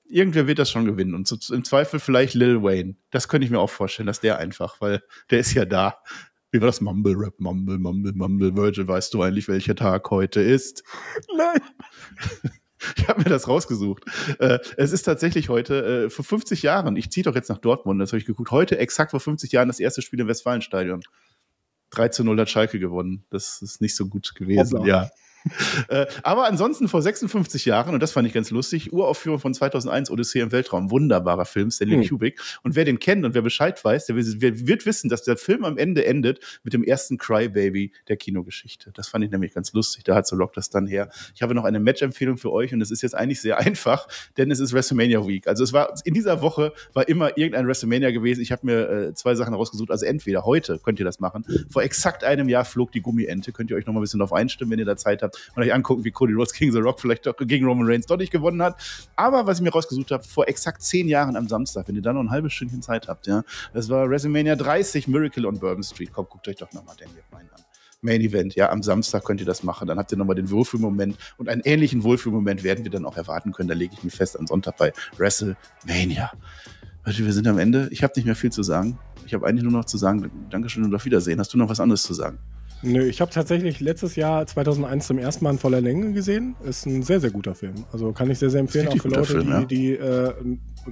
irgendwer wird das schon gewinnen. Und so, im Zweifel vielleicht Lil Wayne. Das könnte ich mir auch vorstellen, dass der einfach, weil der ist ja da. Wie war das? Mumble Rap, Mumble, Mumble, Mumble. Virgil, weißt du eigentlich, welcher Tag heute ist? Nein. Ich habe mir das rausgesucht. Äh, es ist tatsächlich heute, äh, vor 50 Jahren, ich ziehe doch jetzt nach Dortmund, das habe ich geguckt, heute exakt vor 50 Jahren das erste Spiel im Westfalenstadion. 3 zu 0 hat Schalke gewonnen. Das ist nicht so gut gewesen, Hoppla. ja. äh, aber ansonsten vor 56 Jahren, und das fand ich ganz lustig, Uraufführung von 2001 Odyssee im Weltraum. Wunderbarer Film, Stanley hm. Kubrick. Und wer den kennt und wer Bescheid weiß, der, wird wissen, dass der Film am Ende endet mit dem ersten Crybaby der Kinogeschichte. Das fand ich nämlich ganz lustig. Da hat so Lock das dann her. Ich habe noch eine Match-Empfehlung für euch und es ist jetzt eigentlich sehr einfach, denn es ist WrestleMania Week. Also es war in dieser Woche war immer irgendein WrestleMania gewesen. Ich habe mir äh, zwei Sachen rausgesucht. Also entweder heute könnt ihr das machen. Vor exakt einem Jahr flog die Gummiente. Könnt ihr euch noch mal ein bisschen darauf einstimmen, wenn ihr da Zeit habt und euch angucken, wie Cody Rhodes gegen The Rock vielleicht doch, gegen Roman Reigns doch nicht gewonnen hat. Aber was ich mir rausgesucht habe, vor exakt zehn Jahren am Samstag, wenn ihr dann noch ein halbes Stündchen Zeit habt, ja, das war WrestleMania 30 Miracle on Bourbon Street. Kommt, guckt euch doch nochmal Daniel Bryan an. Main Event, ja, am Samstag könnt ihr das machen. Dann habt ihr nochmal den Wohlfühlmoment und einen ähnlichen Wohlfühlmoment werden wir dann auch erwarten können. Da lege ich mich fest am Sonntag bei WrestleMania. Leute, wir sind am Ende. Ich habe nicht mehr viel zu sagen. Ich habe eigentlich nur noch zu sagen, Dankeschön und auf Wiedersehen. Hast du noch was anderes zu sagen? Nö, ich habe tatsächlich letztes Jahr 2001 zum ersten Mal in voller Länge gesehen. Ist ein sehr, sehr guter Film. Also kann ich sehr, sehr empfehlen, auch für Leute, Film, ja. die, äh,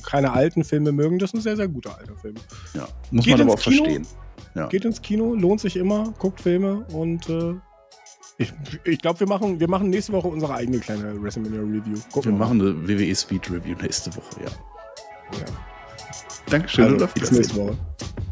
keine alten Filme mögen. Das ist ein sehr, sehr guter alter Film. Ja, muss Geht man aber auch Kino, verstehen. Ja. Geht ins Kino, lohnt sich immer, guckt Filme und äh, ich, ich glaube, wir machen, wir machen nächste Woche unsere eigene kleine WrestleMania Review. Gucken wir mal. machen eine WWE Speed Review nächste Woche, ja. ja. Dankeschön also, auf Wiedersehen. Bis nächste Woche.